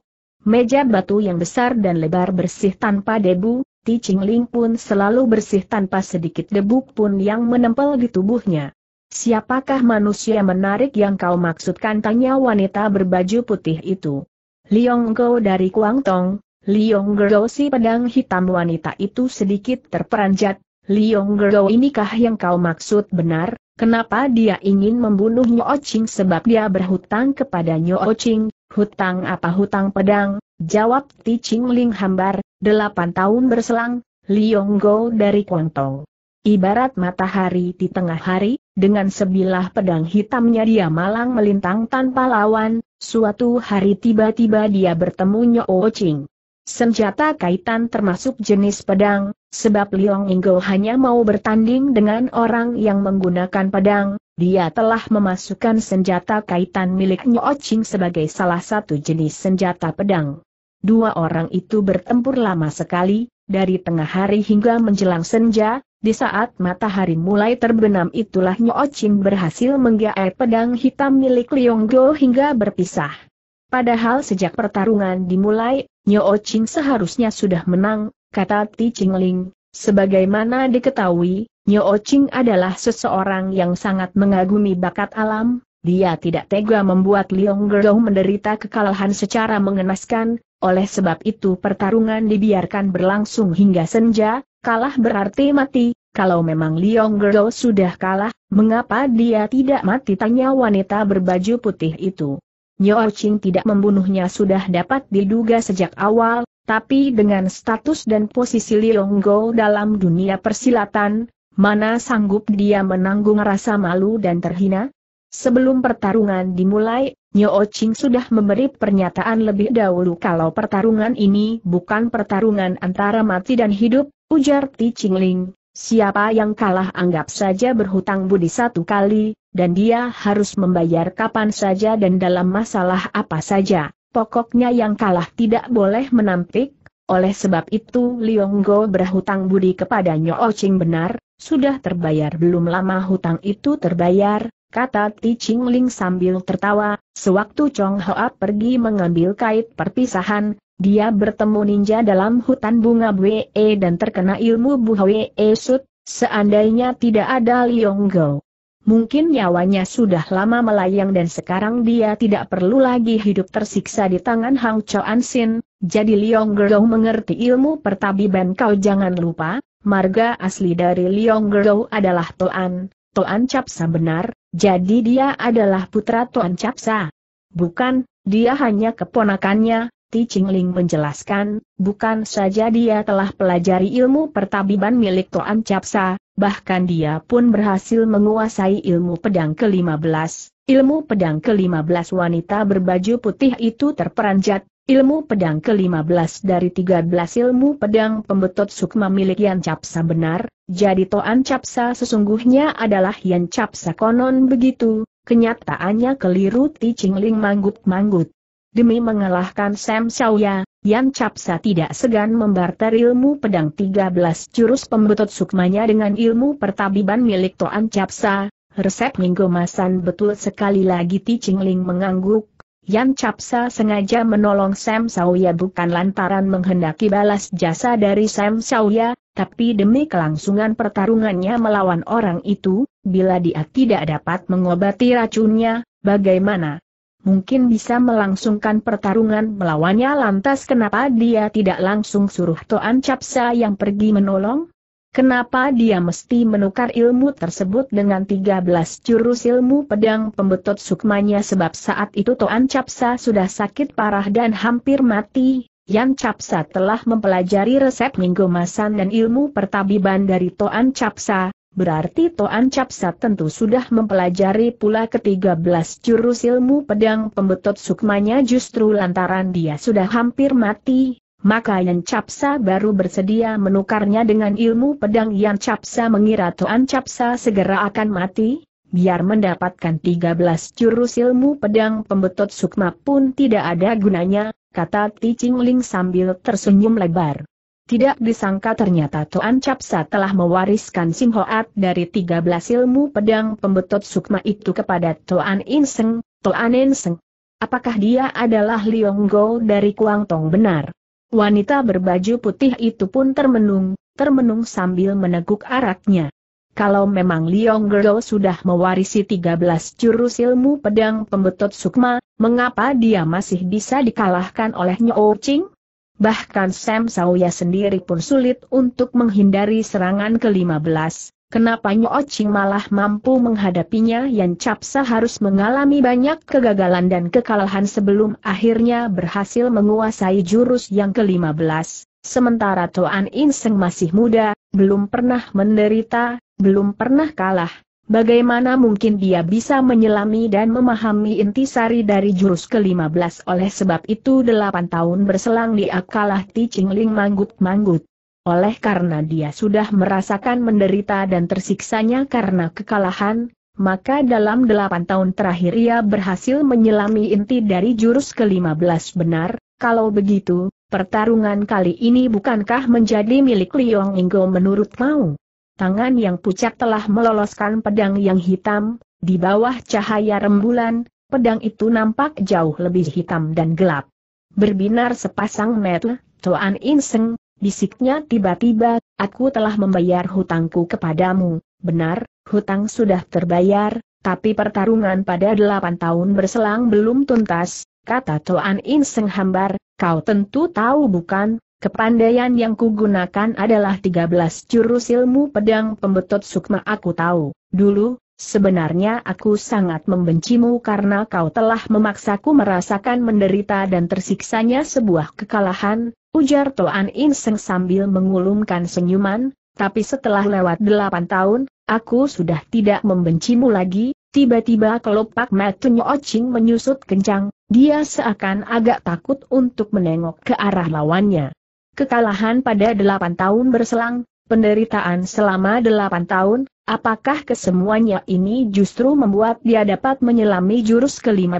Speaker 1: Meja batu yang besar dan lebar bersih tanpa debu, Ti Ling pun selalu bersih tanpa sedikit debu pun yang menempel di tubuhnya. Siapakah manusia menarik yang kau maksudkan tanya wanita berbaju putih itu? Liong Go dari Kuangtong, Liong Go si pedang hitam wanita itu sedikit terperanjat, Liong Gerou inikah yang kau maksud benar? Kenapa dia ingin membunuh Nyo Ching sebab dia berhutang kepada Nyo Ching? Hutang apa hutang pedang? Jawab Ti Ching Ling hambar, delapan tahun berselang, Liong Go dari Tong. Ibarat matahari di tengah hari, dengan sebilah pedang hitamnya dia malang melintang tanpa lawan, suatu hari tiba-tiba dia bertemu Nyo Ching senjata kaitan termasuk jenis pedang, sebab Liong Inggo hanya mau bertanding dengan orang yang menggunakan pedang, dia telah memasukkan senjata kaitan milik Nyo Ching sebagai salah satu jenis senjata pedang. Dua orang itu bertempur lama sekali, dari tengah hari hingga menjelang senja, di saat matahari mulai terbenam itulah Nyo Ching berhasil menggaet pedang hitam milik Lionggo hingga berpisah. Padahal sejak pertarungan dimulai, Nyo Ching seharusnya sudah menang, kata Ti Ching Ling. Sebagaimana diketahui, Nyo Ching adalah seseorang yang sangat mengagumi bakat alam, dia tidak tega membuat Liong Gerou menderita kekalahan secara mengenaskan, oleh sebab itu pertarungan dibiarkan berlangsung hingga senja, kalah berarti mati, kalau memang Liong Gerou sudah kalah, mengapa dia tidak mati tanya wanita berbaju putih itu. Nyo Ching tidak membunuhnya sudah dapat diduga sejak awal, tapi dengan status dan posisi Liong Go dalam dunia persilatan, mana sanggup dia menanggung rasa malu dan terhina? Sebelum pertarungan dimulai, Nyo Ching sudah memberi pernyataan lebih dahulu kalau pertarungan ini bukan pertarungan antara mati dan hidup, ujar Ti Ching Ling. Siapa yang kalah anggap saja berhutang budi satu kali, dan dia harus membayar kapan saja dan dalam masalah apa saja. Pokoknya yang kalah tidak boleh menampik, oleh sebab itu Lionggo berhutang budi kepada Nyo Ching benar, sudah terbayar belum lama hutang itu terbayar, kata Ti Ching Ling sambil tertawa, sewaktu Chong Hoa pergi mengambil kait perpisahan, dia bertemu ninja dalam hutan bunga Bwe dan terkena ilmu Bu Hwe Sut, seandainya tidak ada Lionggo mungkin nyawanya sudah lama melayang dan sekarang dia tidak perlu lagi hidup tersiksa di tangan Hang Choan Sin, jadi Liong Gerou mengerti ilmu pertabiban kau jangan lupa, marga asli dari Liong Gerou adalah Toan, Toan Capsa benar, jadi dia adalah putra Toan Capsa. Bukan, dia hanya keponakannya, Ti Ling menjelaskan, bukan saja dia telah pelajari ilmu pertabiban milik Toan Capsa, bahkan dia pun berhasil menguasai ilmu pedang ke-15. Ilmu pedang ke-15 wanita berbaju putih itu terperanjat, ilmu pedang ke-15 dari 13 ilmu pedang pembetot sukma milik Yan Capsa benar, jadi Toan Capsa sesungguhnya adalah Yan Capsa konon begitu, kenyataannya keliru Ti Ching Ling manggut-manggut. Demi mengalahkan Sam Xiaoya, Yan Capsa tidak segan membarter ilmu pedang 13 jurus pembetot sukmanya dengan ilmu pertabiban milik Toan Capsa, resep Masan betul sekali lagi Ti Ling mengangguk. Yan Capsa sengaja menolong Sam Sauya bukan lantaran menghendaki balas jasa dari Sam Sauya, tapi demi kelangsungan pertarungannya melawan orang itu, bila dia tidak dapat mengobati racunnya, bagaimana? mungkin bisa melangsungkan pertarungan melawannya lantas kenapa dia tidak langsung suruh Toan Capsa yang pergi menolong? Kenapa dia mesti menukar ilmu tersebut dengan 13 jurus ilmu pedang pembetot sukmanya sebab saat itu Toan Capsa sudah sakit parah dan hampir mati, Yan Capsa telah mempelajari resep minggu masan dan ilmu pertabiban dari Toan Capsa, Berarti Toan Capsa tentu sudah mempelajari pula ketiga belas jurus ilmu pedang pembetot sukmanya justru lantaran dia sudah hampir mati, maka Yan Capsa baru bersedia menukarnya dengan ilmu pedang Yan Capsa mengira Toan Capsa segera akan mati, biar mendapatkan tiga belas jurus ilmu pedang pembetot sukma pun tidak ada gunanya, kata Ti Ling sambil tersenyum lebar. Tidak disangka ternyata Tuan Capsa telah mewariskan Sim Hoat dari 13 ilmu pedang pembetot sukma itu kepada Toan Inseng, Toan Inseng. Apakah dia adalah Liong Go dari Kuang Tong benar? Wanita berbaju putih itu pun termenung, termenung sambil meneguk araknya. Kalau memang Liong Go sudah mewarisi 13 jurus ilmu pedang pembetot sukma, mengapa dia masih bisa dikalahkan oleh Nyo Ching? Bahkan Sam Sauya sendiri pun sulit untuk menghindari serangan ke-15. Kenapa Nyocing malah mampu menghadapinya yang capsa harus mengalami banyak kegagalan dan kekalahan sebelum akhirnya berhasil menguasai jurus yang ke-15. Sementara Toan Inseng masih muda, belum pernah menderita, belum pernah kalah, Bagaimana mungkin dia bisa menyelami dan memahami intisari dari jurus ke-15 oleh sebab itu delapan tahun berselang dia kalah Ti Ling manggut-manggut. Oleh karena dia sudah merasakan menderita dan tersiksanya karena kekalahan, maka dalam delapan tahun terakhir ia berhasil menyelami inti dari jurus ke-15 benar, kalau begitu, pertarungan kali ini bukankah menjadi milik Liong Inggo menurut mau? tangan yang pucat telah meloloskan pedang yang hitam, di bawah cahaya rembulan, pedang itu nampak jauh lebih hitam dan gelap. Berbinar sepasang mata, Toan Inseng, bisiknya tiba-tiba, aku telah membayar hutangku kepadamu, benar, hutang sudah terbayar, tapi pertarungan pada delapan tahun berselang belum tuntas, kata Toan Inseng hambar, kau tentu tahu bukan, Kepandaian yang kugunakan adalah 13 jurus ilmu pedang pembetot sukma aku tahu. Dulu, sebenarnya aku sangat membencimu karena kau telah memaksaku merasakan menderita dan tersiksanya sebuah kekalahan, ujar Toan Inseng sambil mengulumkan senyuman, tapi setelah lewat 8 tahun, aku sudah tidak membencimu lagi, tiba-tiba kelopak matunya Ocing menyusut kencang, dia seakan agak takut untuk menengok ke arah lawannya. Kekalahan pada delapan tahun berselang, penderitaan selama delapan tahun, apakah kesemuanya ini justru membuat dia dapat menyelami jurus ke-15?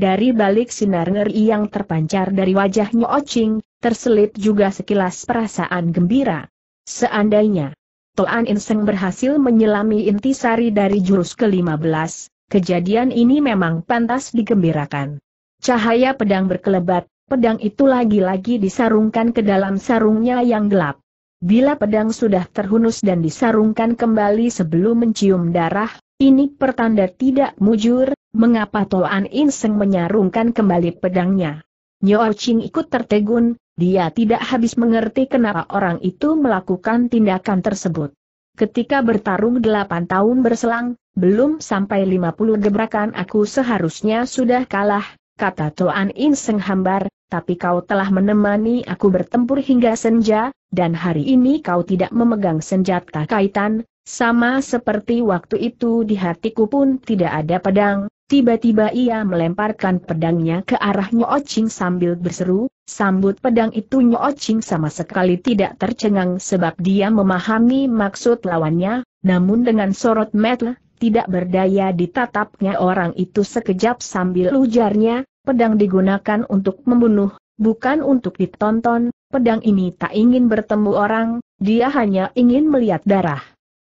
Speaker 1: Dari balik sinar ngeri yang terpancar dari wajahnya Ocing, terselip juga sekilas perasaan gembira. Seandainya Toan Inseng berhasil menyelami intisari dari jurus ke-15, kejadian ini memang pantas digembirakan. Cahaya pedang berkelebat, Pedang itu lagi-lagi disarungkan ke dalam sarungnya yang gelap. Bila pedang sudah terhunus dan disarungkan kembali sebelum mencium darah, ini pertanda tidak mujur, mengapa Toan Inseng menyarungkan kembali pedangnya. Nyo Ching ikut tertegun, dia tidak habis mengerti kenapa orang itu melakukan tindakan tersebut. Ketika bertarung delapan tahun berselang, belum sampai lima puluh gebrakan aku seharusnya sudah kalah, kata Toan In Seng Hambar, tapi kau telah menemani aku bertempur hingga senja, dan hari ini kau tidak memegang senjata kaitan, sama seperti waktu itu di hatiku pun tidak ada pedang, Tiba-tiba ia melemparkan pedangnya ke arah Ching sambil berseru, sambut pedang itu Ching sama sekali tidak tercengang sebab dia memahami maksud lawannya, namun dengan sorot mata, tidak berdaya ditatapnya orang itu sekejap sambil ujarnya, pedang digunakan untuk membunuh, bukan untuk ditonton, pedang ini tak ingin bertemu orang, dia hanya ingin melihat darah.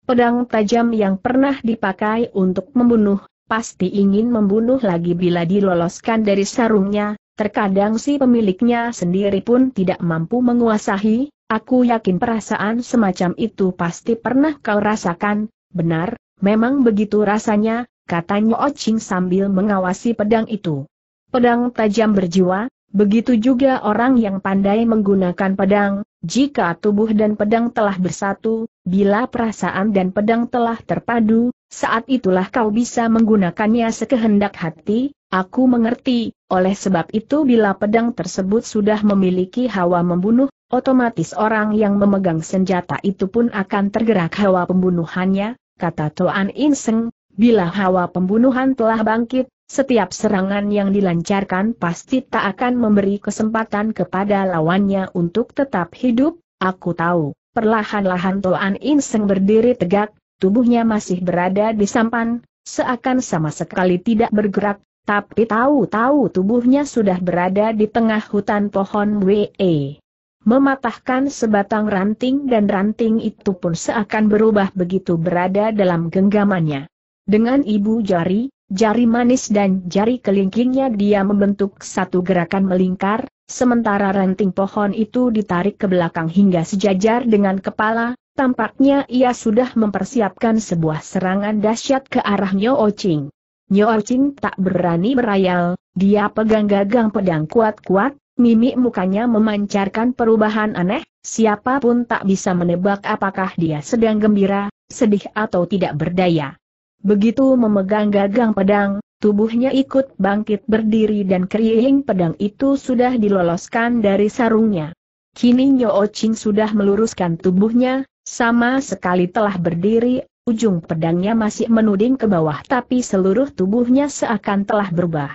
Speaker 1: Pedang tajam yang pernah dipakai untuk membunuh, pasti ingin membunuh lagi bila diloloskan dari sarungnya, terkadang si pemiliknya sendiri pun tidak mampu menguasahi. aku yakin perasaan semacam itu pasti pernah kau rasakan, benar, Memang begitu rasanya, katanya Ocing oh sambil mengawasi pedang itu. Pedang tajam berjiwa, begitu juga orang yang pandai menggunakan pedang, jika tubuh dan pedang telah bersatu, bila perasaan dan pedang telah terpadu, saat itulah kau bisa menggunakannya sekehendak hati, aku mengerti, oleh sebab itu bila pedang tersebut sudah memiliki hawa membunuh, otomatis orang yang memegang senjata itu pun akan tergerak hawa pembunuhannya, kata Toan Inseng, bila hawa pembunuhan telah bangkit, setiap serangan yang dilancarkan pasti tak akan memberi kesempatan kepada lawannya untuk tetap hidup, aku tahu. Perlahan-lahan Toan Inseng berdiri tegak, tubuhnya masih berada di sampan, seakan sama sekali tidak bergerak, tapi tahu-tahu tubuhnya sudah berada di tengah hutan pohon WE mematahkan sebatang ranting dan ranting itu pun seakan berubah begitu berada dalam genggamannya. Dengan ibu jari, jari manis dan jari kelingkingnya dia membentuk satu gerakan melingkar, sementara ranting pohon itu ditarik ke belakang hingga sejajar dengan kepala, tampaknya ia sudah mempersiapkan sebuah serangan dahsyat ke arah Nyo Ching. Nyo Ching tak berani berayal, dia pegang gagang pedang kuat-kuat, Mimik mukanya memancarkan perubahan aneh, siapapun tak bisa menebak apakah dia sedang gembira, sedih atau tidak berdaya. Begitu memegang gagang pedang, tubuhnya ikut bangkit berdiri dan keriing pedang itu sudah diloloskan dari sarungnya. Kini Nyo Ching sudah meluruskan tubuhnya, sama sekali telah berdiri, ujung pedangnya masih menuding ke bawah tapi seluruh tubuhnya seakan telah berubah.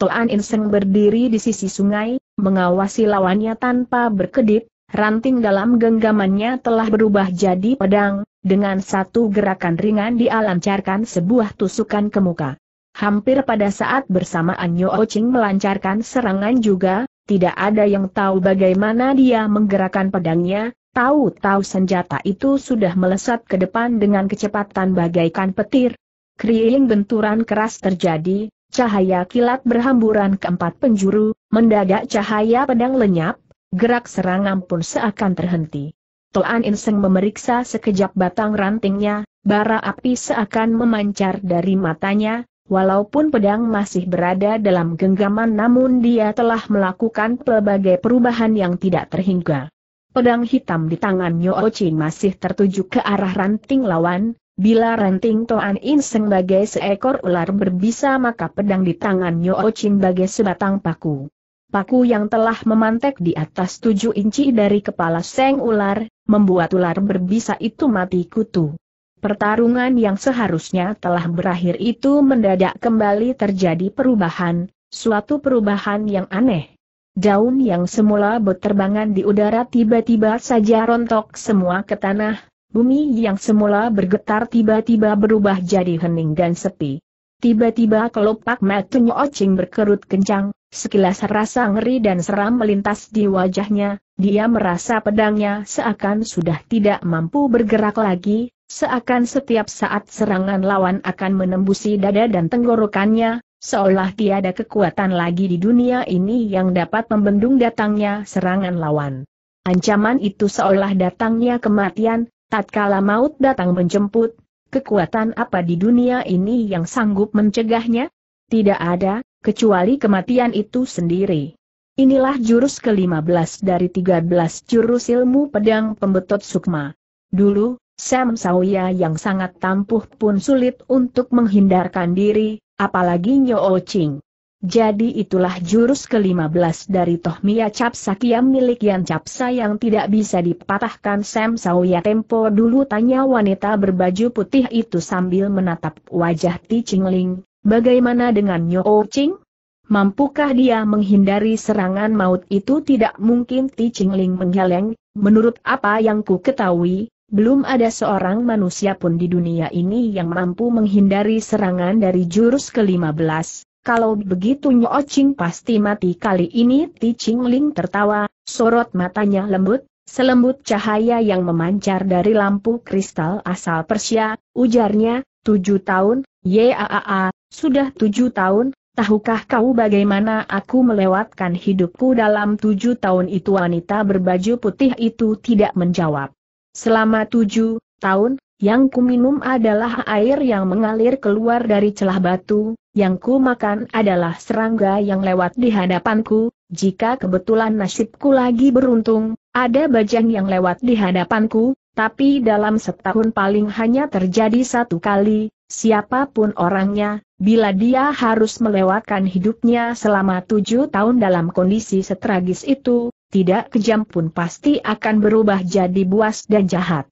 Speaker 1: Toan Inseng berdiri di sisi sungai, mengawasi lawannya tanpa berkedip, ranting dalam genggamannya telah berubah jadi pedang, dengan satu gerakan ringan dialancarkan sebuah tusukan ke muka. Hampir pada saat bersamaan Nyo Ching melancarkan serangan juga, tidak ada yang tahu bagaimana dia menggerakkan pedangnya, tahu-tahu senjata itu sudah melesat ke depan dengan kecepatan bagaikan petir. Kriing benturan keras terjadi, Cahaya kilat berhamburan ke empat penjuru, mendadak cahaya pedang lenyap, gerak serangan pun seakan terhenti. Toan Inseng memeriksa sekejap batang rantingnya, bara api seakan memancar dari matanya, walaupun pedang masih berada dalam genggaman namun dia telah melakukan pelbagai perubahan yang tidak terhingga. Pedang hitam di tangan Nyoochi masih tertuju ke arah ranting lawan, Bila ranting Toan Inseng bagai seekor ular berbisa maka pedang di tangan Nyo Chin bagai sebatang paku. Paku yang telah memantek di atas tujuh inci dari kepala seng ular, membuat ular berbisa itu mati kutu. Pertarungan yang seharusnya telah berakhir itu mendadak kembali terjadi perubahan, suatu perubahan yang aneh. Daun yang semula berterbangan di udara tiba-tiba saja rontok semua ke tanah, Bumi yang semula bergetar tiba-tiba berubah jadi hening dan sepi. Tiba-tiba kelopak matanya Ocing berkerut kencang, sekilas rasa ngeri dan seram melintas di wajahnya, dia merasa pedangnya seakan sudah tidak mampu bergerak lagi, seakan setiap saat serangan lawan akan menembusi dada dan tenggorokannya, seolah tiada kekuatan lagi di dunia ini yang dapat membendung datangnya serangan lawan. Ancaman itu seolah datangnya kematian, Tatkala maut datang menjemput, kekuatan apa di dunia ini yang sanggup mencegahnya? Tidak ada, kecuali kematian itu sendiri. Inilah jurus ke-15 dari 13 jurus ilmu pedang pembetot sukma. Dulu, Sam Sawya yang sangat tampuh pun sulit untuk menghindarkan diri, apalagi Nyo Ching. Jadi itulah jurus ke-15 dari Tohmiya Capsakia milik Yan Capsa yang tidak bisa dipatahkan Sam Sauya Tempo dulu tanya wanita berbaju putih itu sambil menatap wajah Ti Chingling, bagaimana dengan Nyo o oh Ching? Mampukah dia menghindari serangan maut itu tidak mungkin Ti Chingling menggeleng, menurut apa yang ku ketahui, belum ada seorang manusia pun di dunia ini yang mampu menghindari serangan dari jurus ke-15 kalau begitu Nyo Ching pasti mati kali ini Ti Ching Ling tertawa, sorot matanya lembut, selembut cahaya yang memancar dari lampu kristal asal Persia, ujarnya, tujuh tahun, yaaa, sudah tujuh tahun, tahukah kau bagaimana aku melewatkan hidupku dalam tujuh tahun itu wanita berbaju putih itu tidak menjawab. Selama tujuh tahun, yang ku minum adalah air yang mengalir keluar dari celah batu, yang ku makan adalah serangga yang lewat di hadapanku, jika kebetulan nasibku lagi beruntung, ada bajang yang lewat di hadapanku, tapi dalam setahun paling hanya terjadi satu kali, siapapun orangnya, bila dia harus melewatkan hidupnya selama tujuh tahun dalam kondisi setragis itu, tidak kejam pun pasti akan berubah jadi buas dan jahat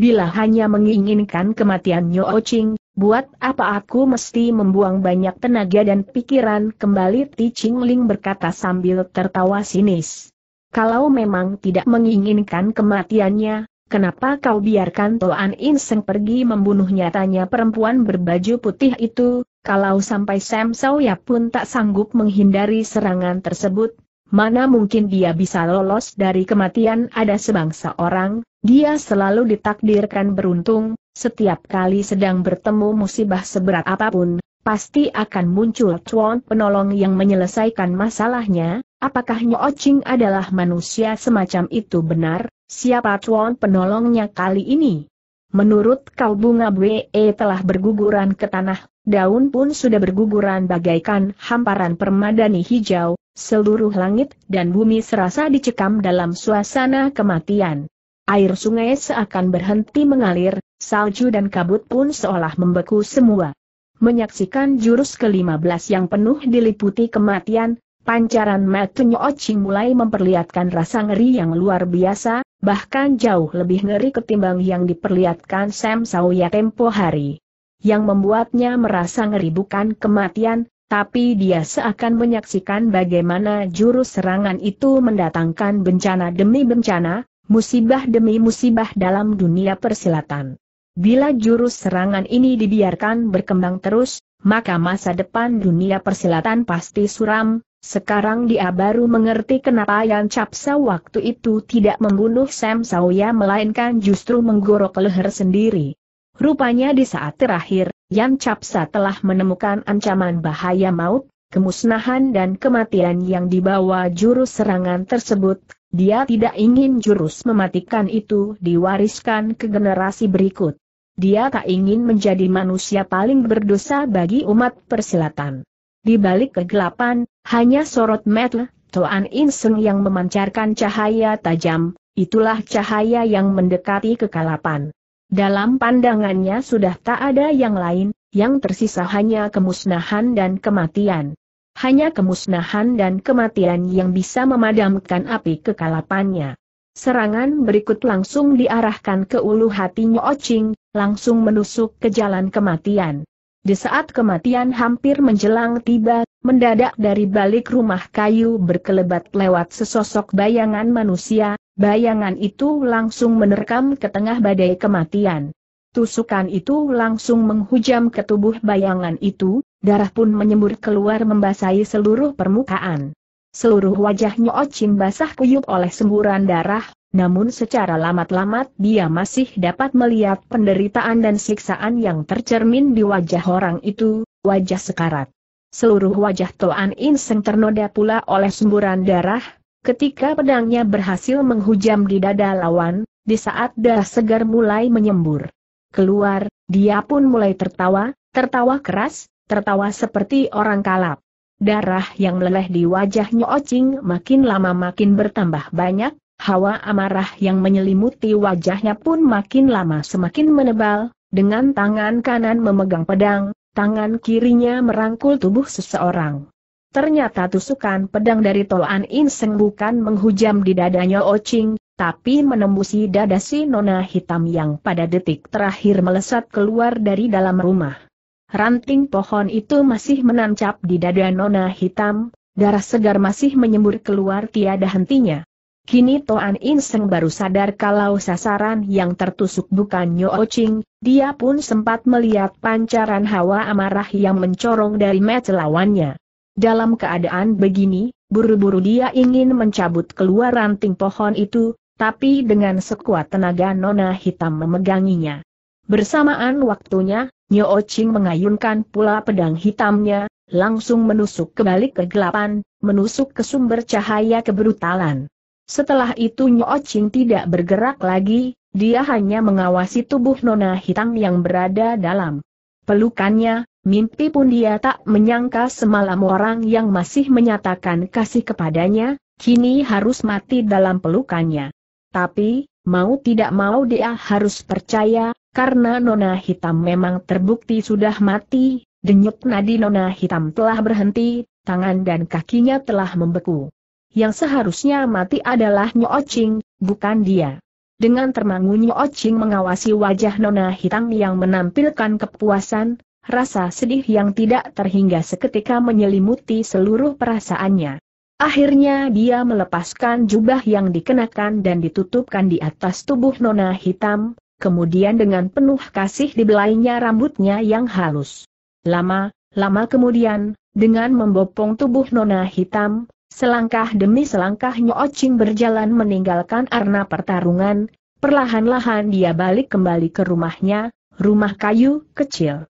Speaker 1: bila hanya menginginkan kematian Nyo Ching, buat apa aku mesti membuang banyak tenaga dan pikiran kembali Ti Ching Ling berkata sambil tertawa sinis. Kalau memang tidak menginginkan kematiannya, kenapa kau biarkan Toan In Seng pergi membunuh nyatanya perempuan berbaju putih itu, kalau sampai Sam Ya pun tak sanggup menghindari serangan tersebut, Mana mungkin dia bisa lolos dari kematian ada sebangsa orang, dia selalu ditakdirkan beruntung, setiap kali sedang bertemu musibah seberat apapun, pasti akan muncul cuan penolong yang menyelesaikan masalahnya, apakah Ching adalah manusia semacam itu benar, siapa cuan penolongnya kali ini? Menurut kau bunga BE telah berguguran ke tanah daun pun sudah berguguran bagaikan hamparan permadani hijau, seluruh langit dan bumi serasa dicekam dalam suasana kematian. Air sungai seakan berhenti mengalir, salju dan kabut pun seolah membeku semua. Menyaksikan jurus ke-15 yang penuh diliputi kematian, pancaran mata Ochi mulai memperlihatkan rasa ngeri yang luar biasa, bahkan jauh lebih ngeri ketimbang yang diperlihatkan Sam Sawya tempo hari yang membuatnya merasa ngeri bukan kematian, tapi dia seakan menyaksikan bagaimana jurus serangan itu mendatangkan bencana demi bencana, musibah demi musibah dalam dunia persilatan. Bila jurus serangan ini dibiarkan berkembang terus, maka masa depan dunia persilatan pasti suram, sekarang dia baru mengerti kenapa yang Capsa waktu itu tidak membunuh Sam Sawya melainkan justru menggorok leher sendiri. Rupanya di saat terakhir, Yan Capsa telah menemukan ancaman bahaya maut, kemusnahan dan kematian yang dibawa jurus serangan tersebut, dia tidak ingin jurus mematikan itu diwariskan ke generasi berikut. Dia tak ingin menjadi manusia paling berdosa bagi umat persilatan. Di balik kegelapan, hanya sorot metal Toan Inseng yang memancarkan cahaya tajam, itulah cahaya yang mendekati kekalapan. Dalam pandangannya sudah tak ada yang lain, yang tersisa hanya kemusnahan dan kematian. Hanya kemusnahan dan kematian yang bisa memadamkan api kekalapannya. Serangan berikut langsung diarahkan ke ulu hatinya, Ocing, oh langsung menusuk ke jalan kematian. Di saat kematian hampir menjelang tiba, mendadak dari balik rumah kayu berkelebat lewat sesosok bayangan manusia, Bayangan itu langsung menerkam ke tengah badai kematian. Tusukan itu langsung menghujam ke tubuh bayangan itu, darah pun menyembur keluar membasahi seluruh permukaan. Seluruh wajahnya Ocin basah kuyup oleh semburan darah, namun secara lamat-lamat dia masih dapat melihat penderitaan dan siksaan yang tercermin di wajah orang itu, wajah sekarat. Seluruh wajah Toan Inseng ternoda pula oleh semburan darah, Ketika pedangnya berhasil menghujam di dada lawan, di saat darah segar mulai menyembur keluar, dia pun mulai tertawa, tertawa keras, tertawa seperti orang kalap. Darah yang meleleh di wajahnya Ocing makin lama makin bertambah banyak, hawa amarah yang menyelimuti wajahnya pun makin lama semakin menebal, dengan tangan kanan memegang pedang, tangan kirinya merangkul tubuh seseorang. Ternyata tusukan pedang dari Toan Inseng bukan menghujam di dadanya Ocing, tapi menembusi dada si nona hitam yang pada detik terakhir melesat keluar dari dalam rumah. Ranting pohon itu masih menancap di dada nona hitam, darah segar masih menyembur keluar tiada hentinya. Kini Toan Inseng baru sadar kalau sasaran yang tertusuk bukan Nyo Ocing, dia pun sempat melihat pancaran hawa amarah yang mencorong dari mata lawannya. Dalam keadaan begini, buru-buru dia ingin mencabut keluar ranting pohon itu, tapi dengan sekuat tenaga nona hitam memeganginya. Bersamaan waktunya, Nyo Ching mengayunkan pula pedang hitamnya, langsung menusuk kembali kegelapan, menusuk ke sumber cahaya kebrutalan. Setelah itu Nyo Ching tidak bergerak lagi, dia hanya mengawasi tubuh nona hitam yang berada dalam pelukannya, Mimpi pun dia tak menyangka semalam orang yang masih menyatakan kasih kepadanya, kini harus mati dalam pelukannya. Tapi, mau tidak mau dia harus percaya, karena Nona Hitam memang terbukti sudah mati, denyut nadi Nona Hitam telah berhenti, tangan dan kakinya telah membeku. Yang seharusnya mati adalah Nyoocing, bukan dia. Dengan termangu Nyoocing mengawasi wajah Nona Hitam yang menampilkan kepuasan, rasa sedih yang tidak terhingga seketika menyelimuti seluruh perasaannya. Akhirnya dia melepaskan jubah yang dikenakan dan ditutupkan di atas tubuh nona hitam, kemudian dengan penuh kasih dibelainya rambutnya yang halus. Lama, lama kemudian, dengan membopong tubuh nona hitam, selangkah demi selangkah Nyoocing berjalan meninggalkan arena pertarungan, perlahan-lahan dia balik kembali ke rumahnya, rumah kayu kecil.